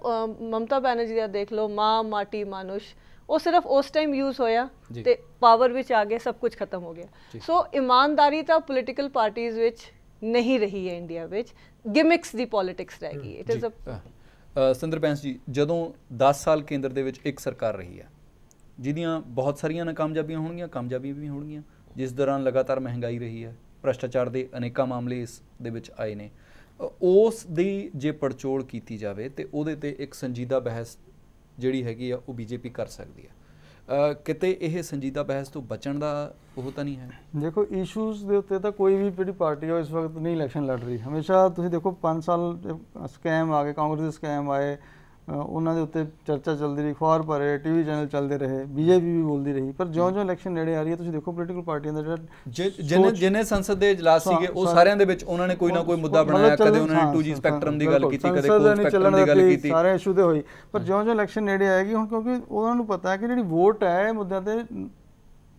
ਮਮਤਾ ਬੈਨਰਜੀ ਦਾ ਦੇਖ ਲਓ ਮਾਂ ਮਾਟੀ ਮਾਨੁਸ਼ ਉਹ ਸਿਰਫ ਉਸ ਟਾਈਮ ਯੂਜ਼ ਹੋਇਆ ਤੇ ਪਾਵਰ ਵਿੱਚ ਆ ਗਿਆ ਸਭ ਕੁਝ ਖਤਮ ਹੋ ਗਿਆ ਸੋ ਇਮਾਨਦਾਰੀ ਤਾਂ ਪੋਲਿਟੀਕਲ ਪਾਰਟੀਆਂ ਵਿੱਚ ਨਹੀਂ ਰਹੀ ਹੈ ਇੰਡੀਆ ਵਿੱਚ ਗਿਮਿਕਸ ਦੀ ਪੋਲਿਟਿਕਸ ਰਹਿ ਗਈ ਇਟ ਇਜ਼ ਅ ਸੰਦਰ ਬੈਂਸ ਜੀ ਜਦੋਂ 10 ਸਾਲ ਕੇਂਦਰ ਦੇ ਵਿੱਚ ਇੱਕ ਸਰਕਾਰ ਰਹੀ ਹੈ ਜਿਹਦੀਆਂ ਬਹੁਤ ਸਾਰੀਆਂ ਨਾਕਾਮਯਾਬੀਆਂ ਹੋਣਗੀਆਂ ਕਾਮਯਾਬੀਆਂ ਵੀ ਹੋਣਗੀਆਂ ਜਿਸ ਦੌਰਾਨ ਲਗਾਤਾਰ ਮਹਿੰਗਾਈ ਰਹੀ ਹੈ ਭ੍ਰਸ਼ਟਾਚਾਰ ਦੇ ਅਨੇਕਾਂ ਮਾਮਲੇ ਇਸ ਦੇ ਵਿੱਚ ਆਏ ਨੇ ਉਸ ਦੀ ਜੇ ਪੜਚੋਲ ਕੀਤੀ ਜਾਵੇ ਤੇ ਉਹਦੇ ਤੇ ਇੱਕ ਸੰਜੀਦਾ ਬਹਿਸ ਜਿਹੜੀ ਹੈਗੀ ਆ ਉਹ ਬੀਜੇਪੀ ਕਰ ਸਕਦੀ ਹੈ ਕਿਤੇ ਇਹ ਸੰਜੀਦਾ ਬਹਿਸ ਤੋਂ ਬਚਣ ਦਾ ਉਹ ਤਾਂ ਨਹੀਂ ਹੈ ਦੇਖੋ ਇਸ਼ੂਜ਼ ਦੇ ਉੱਤੇ ਤਾਂ ਕੋਈ ਵੀ ਜਿਹੜੀ ਪਾਰਟੀ ਹੋ ਇਸ ਵਕਤ ਨਹੀਂ ਇਲੈਕਸ਼ਨ ਲੜ ਰਹੀ ਹਮੇਸ਼ਾ ਤੁਸੀਂ ਦੇਖੋ 5 ਸਾਲ ਸਕੈਮ ਆ ਗਏ ਕਾਂਗਰਸ ਦੇ ਸਕੈਮ ਆਏ ਉਹਨਾਂ ਦੇ ਉੱਤੇ ਚਰਚਾ ਚੱਲਦੀ ਰਹੀ ਖਬਰ ਭਰੇ ਟੀਵੀ ਚੈਨਲ ਚੱਲਦੇ ਰਹੇ ਬੀਜੇਪੀ ਵੀ ਬੋਲਦੀ ਰਹੀ ਪਰ ਜਿਉਂ-ਜਿਉਂ ਇਲੈਕਸ਼ਨ ਨੇੜੇ ਆ ਰਹੀ ਹੈ ਤੁਸੀਂ ਦੇਖੋ ਪੋਲੀਟੀਕਲ ਪਾਰਟੀਆਂ ਦਾ ਜਿਹੜਾ ਜਿਹਨੇ ਜਿਹਨੇ ਸੰਸਦ ਦੇ ਇਜਲਾਸ ਸੀਗੇ ਉਹ ਸਾਰਿਆਂ ਦੇ ਵਿੱਚ ਉਹਨਾਂ ਨੇ ਕੋਈ ਨਾ ਕੋਈ ਮੁੱਦਾ ਬਣਾਇਆ ਕਦੇ ਉਹਨਾਂ ਨੇ 2G ਸਪੈਕਟਰਮ ਦੀ ਗੱਲ ਕੀਤੀ ਕਦੇ ਕੋਈ ਸਪੈਕਟਰਮ ਦੀ ਗੱਲ ਕੀਤੀ ਸਾਰੇ ਇਸ਼ੂ ਤੇ ਹੋਈ ਪਰ ਜਿਉਂ-ਜਿਉਂ ਇਲੈਕਸ਼ਨ ਨੇੜੇ ਆਏਗੀ ਹੁਣ ਕਿਉਂਕਿ ਉਹਨਾਂ ਨੂੰ ਪਤਾ ਹੈ ਕਿ ਜਿਹੜੀ ਵੋਟ ਹੈ ਮੁੱਦਿਆਂ ਤੇ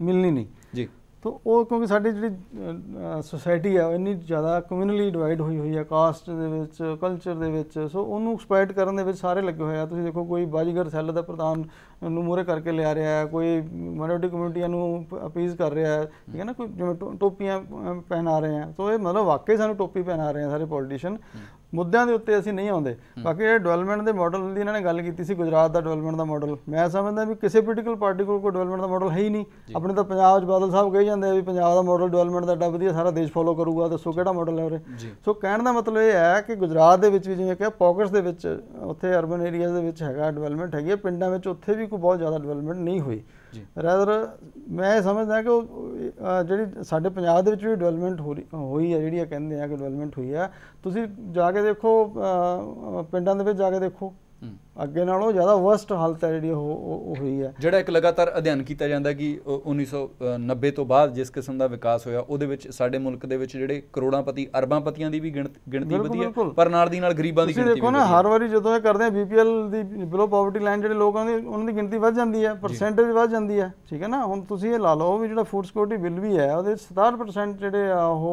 ਮਿਲਣੀ ਨਹੀਂ ਜੀ ਤੋ ਉਹ ਕਿਉਂਕਿ ਸਾਡੀ ਜਿਹੜੀ ਸੋਸਾਇਟੀ ਆ ਇੰਨੀ ਜ਼ਿਆਦਾ ਕਮਿਊਨਲੀ ਡਿਵਾਈਡ ਹੋਈ ਹੋਈ ਆ ਕਾਸਟ ਦੇ ਵਿੱਚ ਕਲਚਰ ਦੇ ਵਿੱਚ ਸੋ ਉਹਨੂੰ ਐਕਸਪਲੋਇਟ ਕਰਨ ਦੇ ਵਿੱਚ ਸਾਰੇ ਲੱਗੇ ਹੋਏ ਆ ਤੁਸੀਂ ਦੇਖੋ ਕੋਈ ਬਾਜੀਗਰ ਸੈੱਲ ਦਾ ਪ੍ਰਧਾਨ ਨੂੰ ਮੂਰੇ ਕਰਕੇ ਲਿਆ ਰਿਹਾ ਹੈ ਕੋਈ ਮਾਈਨੋਰਟੀ ਕਮਿਊਨਿਟੀਆਂ ਨੂੰ ਅਪੀਜ਼ ਕਰ ਰਿਹਾ ਹੈ ਠੀਕ ਹੈ ਨਾ ਕੋਈ ਜਿਵੇਂ ਟੋਪੀਆਂ ਪਹਿਨਾ ਰਹੇ ਆ ਸੋ ਇਹ ਮਤਲਬ ਵਾਕਈ ਸਾਨੂੰ ਟੋਪੀ ਪਹਿਨਾ ਰਹੇ ਆ ਸਾਰੇ ਪੋਲੀਟੀਸ਼ੀਅਨ ਮੁੱਦਿਆਂ ਦੇ ਉੱਤੇ ਅਸੀਂ ਨਹੀਂ ਆਉਂਦੇ ਬਾਕੀ ਇਹ ਡਿਵੈਲਪਮੈਂਟ ਦੇ ਮਾਡਲ ਦੀ ਇਹਨਾਂ ਨੇ ਗੱਲ ਕੀਤੀ ਸੀ ਗੁਜਰਾਤ ਦਾ ਡਿਵੈਲਪਮੈਂਟ ਦਾ ਮਾਡਲ ਮੈਂ ਸਮਝਦਾ ਵੀ ਕਿਸੇ ਪੋਲੀਟੀਕਲ ਪਾਰਟੀ ਕੋਲ ਕੋਈ ਡਿਵੈਲਪਮੈਂਟ ਦਾ ਮਾਡਲ ਹੈ ਹੀ ਨਹੀਂ ਆਪਣੇ ਤਾਂ ਪੰਜਾਬ 'ਚ ਬਾਦਲ ਸਾਹਿਬ ਕਹੇ ਜਾਂਦੇ ਆ ਵੀ ਪੰਜਾਬ ਦਾ ਮਾਡਲ ਡਿਵੈਲਪਮੈਂਟ ਦਾ ਏਡਾ ਵਧੀਆ ਸਾਰਾ ਦੇਸ਼ ਫੋਲੋ ਕਰੂਗਾ ਦੱਸੋ ਕਿਹੜਾ ਮਾਡਲ ਹੈ ਉਹਰੇ ਸੋ ਕਹਿਣ ਦਾ ਮਤਲਬ ਇਹ ਹੈ ਕਿ ਗੁਜਰਾਤ ਦੇ ਵਿੱਚ ਵੀ ਜਿਵੇਂ ਕਿਹਾ ਪੌਕਟਸ ਦੇ ਵਿੱਚ ਉੱਥੇ ਅਰਬਨ ਏਰੀਆਜ਼ ਦੇ ਵਿੱਚ ਹੈਗਾ ਡਿਵੈਲਪਮੈਂਟ ਹੈਗੀ ਪਿੰਡਾਂ ਵਿੱਚ ਉੱਥੇ ਵੀ ਕੋਈ ਬਹੁਤ ਜ਼ਿਆਦਾ ਡਿਵੈਲਪਮੈਂਟ ਨਹੀਂ ਹੋਈ ਰੈਦਰ ਮੈਂ ਸਮਝਦਾ ਕਿ ਜਿਹੜੀ ਸਾਡੇ ਪੰਜਾਬ ਦੇ ਵਿੱਚ ਵੀ ਡਿਵੈਲਪਮੈਂਟ ਹੋਈ ਹੈ ਜਿਹੜੀ ਆ ਕਹਿੰਦੇ ਆ ਕਿ ਡਿਵੈਲਪਮੈਂਟ ਹੋਈ ਆ ਤੁਸੀਂ ਜਾ ਕੇ ਦੇਖੋ ਪਿੰਡਾਂ ਦੇ ਵਿੱਚ ਜਾ ਕੇ ਦੇਖੋ ਅੱਗੇ ਨਾਲੋਂ ਜ਼ਿਆਦਾ ਵਰਸਟ ਹਾਲਤ ਹੈ ਜਿਹੜੀ ਉਹ ਹੋਈ ਹੈ ਜਿਹੜਾ ਇੱਕ ਲਗਾਤਾਰ ਅਧਿਐਨ ਕੀਤਾ ਜਾਂਦਾ ਕਿ 1990 ਤੋਂ ਬਾਅਦ ਜਿਸ ਕਿਸਮ ਦਾ ਵਿਕਾਸ ਹੋਇਆ ਉਹਦੇ ਵਿੱਚ ਸਾਡੇ ਮੁਲਕ ਦੇ ਵਿੱਚ ਜਿਹੜੇ ਕਰੋੜਾਂਪਤੀ ਅਰਬਾਂਪਤੀਆਂ ਦੀ ਵੀ ਗਿਣਤੀ ਵਧੀ ਹੈ ਪਰ ਨਾਲ ਦੀ ਨਾਲ ਗਰੀਬਾਂ ਦੀ ਗਿਣਤੀ ਵੀ ਦੇਖੋ ਨਾ ਹਰ ਵਾਰੀ ਜਦੋਂ ਇਹ ਕਰਦੇ ਆ ਬੀਪੀਐਲ ਦੀ ਬਿਲੋ ਪਾਵਰਟੀ ਲਾਈਨ ਜਿਹੜੇ ਲੋਕ ਦੀ ਉਹਨਾਂ ਦੀ ਗਿਣਤੀ ਵੱਧ ਜਾਂਦੀ ਹੈ ਪਰਸੈਂਟੇਜ ਵੱਧ ਜਾਂਦੀ ਹੈ ਠੀਕ ਹੈ ਨਾ ਹੁਣ ਤੁਸੀਂ ਇਹ ਲਾ ਲਓ ਵੀ ਜਿਹੜਾ ਫੂਡ ਸਿਕਿਉਰਿਟੀ ਬਿੱਲ ਵੀ ਹੈ ਉਹਦੇ 67% ਜਿਹੜੇ ਉਹ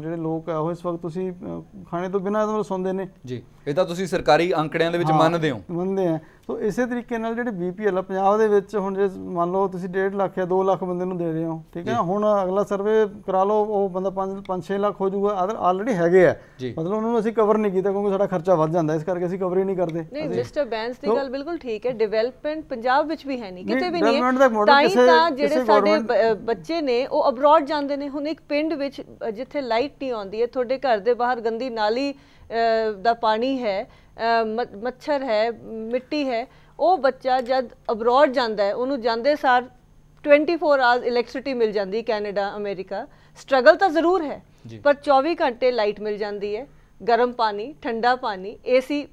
ਜਿਹੜੇ ਲੋਕ ਆ ਉਹ ਇਸ ਵਕਤ ਤੁਸੀਂ ਖਾਣੇ ਤੋਂ ਬਿਨਾਂ ਸੌਂਦੇ ਨੇ ਜੀ ਇਹ ਤਾਂ ਤੁਸੀਂ ਸਰਕਾਰੀ ਅੰਕੜਿਆਂ ਦੇ ਵਿੱਚ ਮੰਨਦੇ ਹੋ ਦਿੰਦੇ ਆ ਸੋ ਇਸੇ ਤਰੀਕੇ ਨਾਲ ਜਿਹੜੇ ਬੀਪੀਐਲ ਆ ਪੰਜਾਬ ਦੇ ਵਿੱਚ ਹੁਣ ਜੇ ਮੰਨ ਲਓ ਤੁਸੀਂ 1.5 ਲੱਖ ਜਾਂ 2 ਲੱਖ ਬੰਦੇ ਨੂੰ ਦੇ ਰਹੇ ਹੋ ਠੀਕ ਹੈ ਹੁਣ ਅਗਲਾ ਸਰਵੇ ਕਰਾ ਲਓ ਉਹ ਬੰਦਾ 5 5-6 ਲੱਖ ਹੋ ਜਾਊਗਾ ਆਦਰ ਆਲਰੇਡੀ ਹੈਗੇ ਆ ਮਤਲਬ ਉਹਨਾਂ ਨੂੰ ਅਸੀਂ ਕਵਰ ਨਹੀਂ ਕੀਤਾ ਕਿਉਂਕਿ ਸਾਡਾ ਖਰਚਾ ਵੱਧ ਜਾਂਦਾ ਇਸ ਕਰਕੇ ਅਸੀਂ ਕਵਰ ਹੀ ਨਹੀਂ ਕਰਦੇ ਨਹੀਂ ਮਿਸਟਰ ਬੈਂਸ ਦੀ ਗੱਲ ਬਿਲਕੁਲ ਠੀਕ ਹੈ ਡਿਵੈਲਪਮੈਂਟ ਪੰਜਾਬ ਵਿੱਚ ਵੀ ਹੈ ਨਹੀਂ ਕਿਤੇ ਵੀ ਨਹੀਂ ਹੈ ਤਾਂ ਹੀ ਤਾਂ ਜਿਹੜੇ ਸਾਡੇ ਬੱਚੇ ਨੇ ਉਹ ਅਬਰੋਡ ਜਾਂਦੇ ਨੇ ਹੁਣ ਇੱਕ ਪਿੰਡ ਵਿੱਚ ਜਿੱਥੇ ਲਾਈਟ ਨਹੀਂ ਆਉਂਦੀ ਹੈ ਤੁਹਾਡੇ ਘਰ ਦੇ ਬਾਹਰ ਗੰਦੀ ਨਾਲੀ ਦਾ ਪਾਣੀ ਹੈ ਮੱਛਰ ਹੈ ਮਿੱਟੀ ਹੈ ਉਹ ਬੱਚਾ ਜਦ ਅਬਰੋਡ ਜਾਂਦਾ ਹੈ ਉਹਨੂੰ ਜਾਂਦੇ ਸਾਰ 24 ਆਵਰਸ ਇਲੈਕਟ੍ਰਿਸਿਟੀ ਮਿਲ ਜਾਂਦੀ ਕੈਨੇਡਾ ਅਮਰੀਕਾ ਸਟਰਗਲ ਤਾਂ ਜ਼ਰੂਰ ਹੈ ਪਰ 24 ਘੰਟੇ ਲਾਈਟ ਮਿਲ ਜਾਂਦੀ ਹੈ ਗਰਮ ਪਾਣੀ ਠੰਡਾ ਪਾਣੀ ਏਸੀ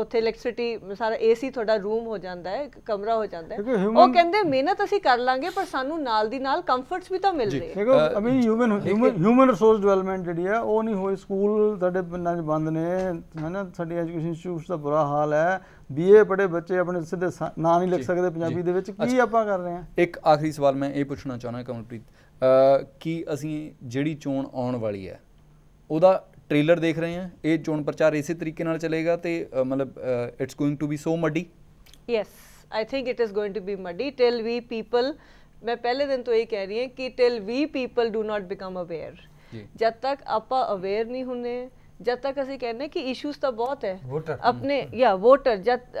ਉੱਥੇ ਇਲੈਕਟ੍ਰਿਸਿਟੀ ਸਾਰਾ ਏਸੀ ਤੁਹਾਡਾ ਰੂਮ ਹੋ ਜਾਂਦਾ ਹੈ ਕਮਰਾ ਹੋ ਜਾਂਦਾ ਹੈ ਉਹ ਕਹਿੰਦੇ ਮਿਹਨਤ ਅਸੀਂ ਕਰ ਲਾਂਗੇ ਪਰ ਸਾਨੂੰ ਨਾਲ ਦੀ ਨਾਲ ਕੰਫਰਟਸ ਵੀ ਤਾਂ ਮਿਲ ਰਹੇ ਦੇਖੋ ਅਮੀ ਹਿਊਮਨ ਹਿਊਮਨ ਰਿਸੋਰਸ ਡਿਵੈਲਪਮੈਂਟ ਜਿਹੜੀ ਹੈ ਉਹ ਨਹੀਂ ਹੋਈ ਸਕੂਲ ਸਾਡੇ ਪਿੰਡਾਂ 'ਚ ਬੰਦ ਨੇ ਹੈਨਾ ਸਾਡੇ ਐਜੂਕੇਸ਼ਨ ਇੰਸਟੀਟਿਊਟਸ ਦਾ ਬੁਰਾ ਹਾਲ ਹੈ ਬੀਏ ਪੜੇ ਬੱਚੇ ਆਪਣੇ ਸਿੱਧੇ ਨਾਂ ਨਹੀਂ ਲਿਖ ਸਕਦੇ ਪੰਜਾਬੀ ਦੇ ਵਿੱਚ ਕੀ ਆਪਾਂ ਕਰ ਰਹੇ ਹਾਂ ਇੱਕ ਆਖਰੀ ਸਵਾਲ ਮੈਂ ਇਹ ਪੁੱਛਣਾ ਚਾਹੁੰਦਾ ਕਮਲਪ੍ਰੀਤ ਕੀ ਅਸੀਂ ਜਿਹੜੀ ਚੋਣ ਆਉਣ ਵਾਲੀ ਹੈ ਉਹਦਾ ਟ੍ਰੇਲਰ ਦੇਖ ਰਹੇ ਹਾਂ ਇਹ ਚੋਣ ਪ੍ਰਚਾਰ ਇਸੇ ਤਰੀਕੇ ਨਾਲ ਚੱਲੇਗਾ ਤੇ ਮਤਲਬ it's going to be so muddy yes I think it is going to be muddy till we people ਮੈਂ ਪਹਿਲੇ ਦਿਨ ਤੋਂ ਇਹ ਕਹਿ ਰਹੀ ਹਾਂ ਕਿ till we people do not become aware ਜਦ ਤੱਕ ਆਪਾਂ ਅਵੇਅਰ ਨਹੀਂ ਹੁੰਨੇ ਜਦ ਤੱਕ ਅਸੀਂ ਕਹਿੰਨੇ ਕਿ ਇਸ਼ੂਸ ਤਾਂ ਬਹੁਤ ਹੈ ਆਪਣੇ ਯਾ ਵੋਟਰ ਜਦ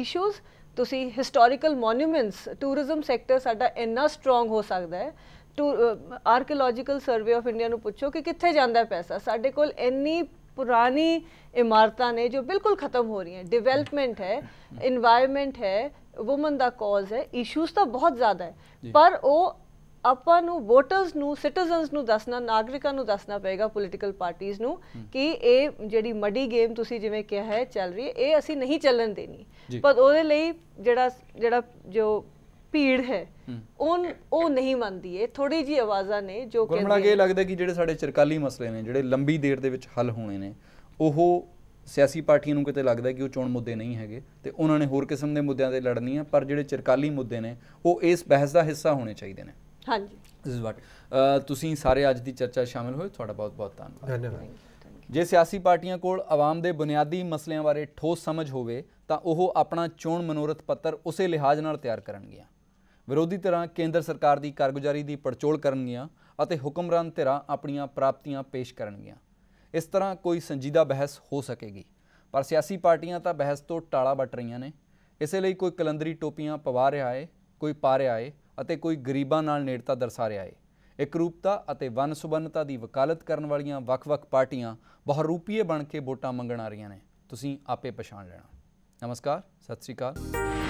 ਇਸ਼ੂਸ ਤੁਸੀਂ ਹਿਸਟੋਰੀਕਲ ਮੋਨੂਮੈਂਟਸ ਟੂਰਿਜ਼ਮ ਸੈਕਟਰ ਸਾਡਾ ਇੰਨਾ ਸਟਰੋਂਗ ਹੋ ਸਕਦਾ ਹੈ to archaeological survey of India ਨੂੰ ਪੁੱਛੋ ਕਿ ਕਿੱਥੇ ਜਾਂਦਾ ਪੈਸਾ ਸਾਡੇ ਕੋਲ ਇੰਨੀ ਪੁਰਾਣੀ ਇਮਾਰਤਾਂ ਨੇ ਜੋ ਬਿਲਕੁਲ ਖਤਮ ਹੋ ਰਹੀਆਂ ਡਿਵੈਲਪਮੈਂਟ ਹੈ এনवायरमेंट ਹੈ ਔਮਨ ਦਾ ਕਾਜ਼ ਹੈ ਇਸ਼ੂਸ ਤਾਂ ਬਹੁਤ ਜ਼ਿਆਦਾ ਹੈ ਪਰ ਉਹ ਆਪਾਂ ਨੂੰ ਵੋਟਰਸ ਨੂੰ ਸਿਟੀਜ਼ਨਸ ਨੂੰ ਦੱਸਣਾ ਨਾਗਰਿਕਾਂ ਨੂੰ ਦੱਸਣਾ ਪਏਗਾ ਪੋਲੀਟੀਕਲ ਪਾਰਟੀਆਂ ਨੂੰ ਕਿ ਇਹ ਜਿਹੜੀ ਮੱਡੀ ਗੇਮ ਤੁਸੀਂ ਜਿਵੇਂ ਕਿਹਾ ਹੈ ਚੱਲ ਰਹੀ ਹੈ ਇਹ ਅਸੀਂ ਨਹੀਂ ਚੱਲਣ ਦੇਣੀ ਪਰ ਉਹਦੇ ਲਈ ਜਿਹੜਾ ਜਿਹੜਾ ਜੋ ਭੀੜ ਹੈ ਉਹ ਉਹ ਨਹੀਂ ਮੰਨਦੀ ਇਹ ਥੋੜੀ ਜੀ ਆਵਾਜ਼ਾਂ ਨੇ ਜੋ ਕਿ ਗੁਰਮਣਾ ਕੇ ਲੱਗਦਾ ਕਿ ਜਿਹੜੇ ਸਾਡੇ ਚਰਕਾਲੀ ਮਸਲੇ ਨੇ ਜਿਹੜੇ ਲੰਬੀ ਦੇਰ ਦੇ ਵਿੱਚ ਹੱਲ ਹੋਣੇ ਨੇ ਉਹ ਸਿਆਸੀ ਪਾਰਟੀਆਂ ਨੂੰ ਕਿਤੇ ਲੱਗਦਾ ਕਿ ਉਹ ਚੋਣ ਮੁੱਦੇ ਨਹੀਂ ਹੈਗੇ ਤੇ ਉਹਨਾਂ ਨੇ ਹੋਰ ਕਿਸਮ ਦੇ ਮੁੱਦਿਆਂ ਤੇ ਲੜਨੀ ਆ ਪਰ ਜਿਹੜੇ ਚਰਕਾਲੀ ਮੁੱਦੇ ਨੇ ਉਹ ਇਸ ਬਹਿਸ ਦਾ ਹਿੱਸਾ ਹੋਣੇ ਚਾਹੀਦੇ ਨੇ ਹਾਂਜੀ ਇਸ ਵਾਟ ਤੁਸੀਂ ਸਾਰੇ ਅੱਜ ਦੀ ਚਰਚਾ ਸ਼ਾਮਿਲ ਹੋਏ ਤੁਹਾਡਾ ਬਹੁਤ ਬਹੁਤ ਧੰਨਵਾਦ ਧੰਨਵਾਦ ਜੇ ਸਿਆਸੀ ਪਾਰਟੀਆਂ ਕੋਲ ਆਵਾਮ ਦੇ ਬੁਨਿਆਦੀ ਮਸਲਿਆਂ ਬਾਰੇ ਠੋਸ ਸਮਝ ਹੋਵੇ ਤਾਂ ਉਹ ਆਪਣਾ ਚੋਣ ਮਨੋਰਥ ਪੱਤਰ ਉਸੇ ਲਿਹਾਜ਼ ਨਾਲ ਤਿਆਰ ਕਰਨਗੀਆਂ ਵਿਰੋਧੀ ਧਿਰਾਂ ਕੇਂਦਰ ਸਰਕਾਰ ਦੀ ਕਾਰਗੁਜ਼ਾਰੀ ਦੀ ਪੜਚੋਲ ਕਰਨਗੀਆਂ ਅਤੇ ਹੁਕਮਰਾਨ ਧਿਰਾਂ ਆਪਣੀਆਂ ਪ੍ਰਾਪਤੀਆਂ ਪੇਸ਼ ਕਰਨਗੀਆਂ ਇਸ ਤਰ੍ਹਾਂ ਕੋਈ ਸੰਜੀਦਾ ਬਹਿਸ ਹੋ ਸਕੇਗੀ ਪਰ ਸਿਆਸੀ ਪਾਰਟੀਆਂ ਤਾਂ ਬਹਿਸ ਤੋਂ ਟਾਲਾ ਵੱਟ ਰਹੀਆਂ ਨੇ ਇਸੇ ਲਈ ਕੋਈ ਕਲੰਦਰੀ ਟੋਪੀਆਂ ਪਵਾ ਰਿਹਾ ਏ ਕੋਈ ਪਾ ਰਿਹਾ ਏ ਅਤੇ ਕੋਈ ਗਰੀਬਾਂ ਨਾਲ ਨੇੜਤਾ ਦਰਸਾ ਰਿਹਾ ਏ ਇਕਰੂਪਤਾ ਅਤੇ ਵਨਸੁਬੰਧਤਾ ਦੀ ਵਕਾਲਤ ਕਰਨ ਵਾਲੀਆਂ ਵੱਖ-ਵੱਖ ਪਾਰਟੀਆਂ ਰੂਪੀਏ ਬਣ ਕੇ ਵੋਟਾਂ ਮੰਗਣ ਆ ਰਹੀਆਂ ਨੇ ਤੁਸੀਂ ਆਪੇ ਪਛਾਣ ਲੈਣਾ ਨਮਸਕਾਰ ਸਤਿ ਸ੍ਰੀ ਅਕਾਲ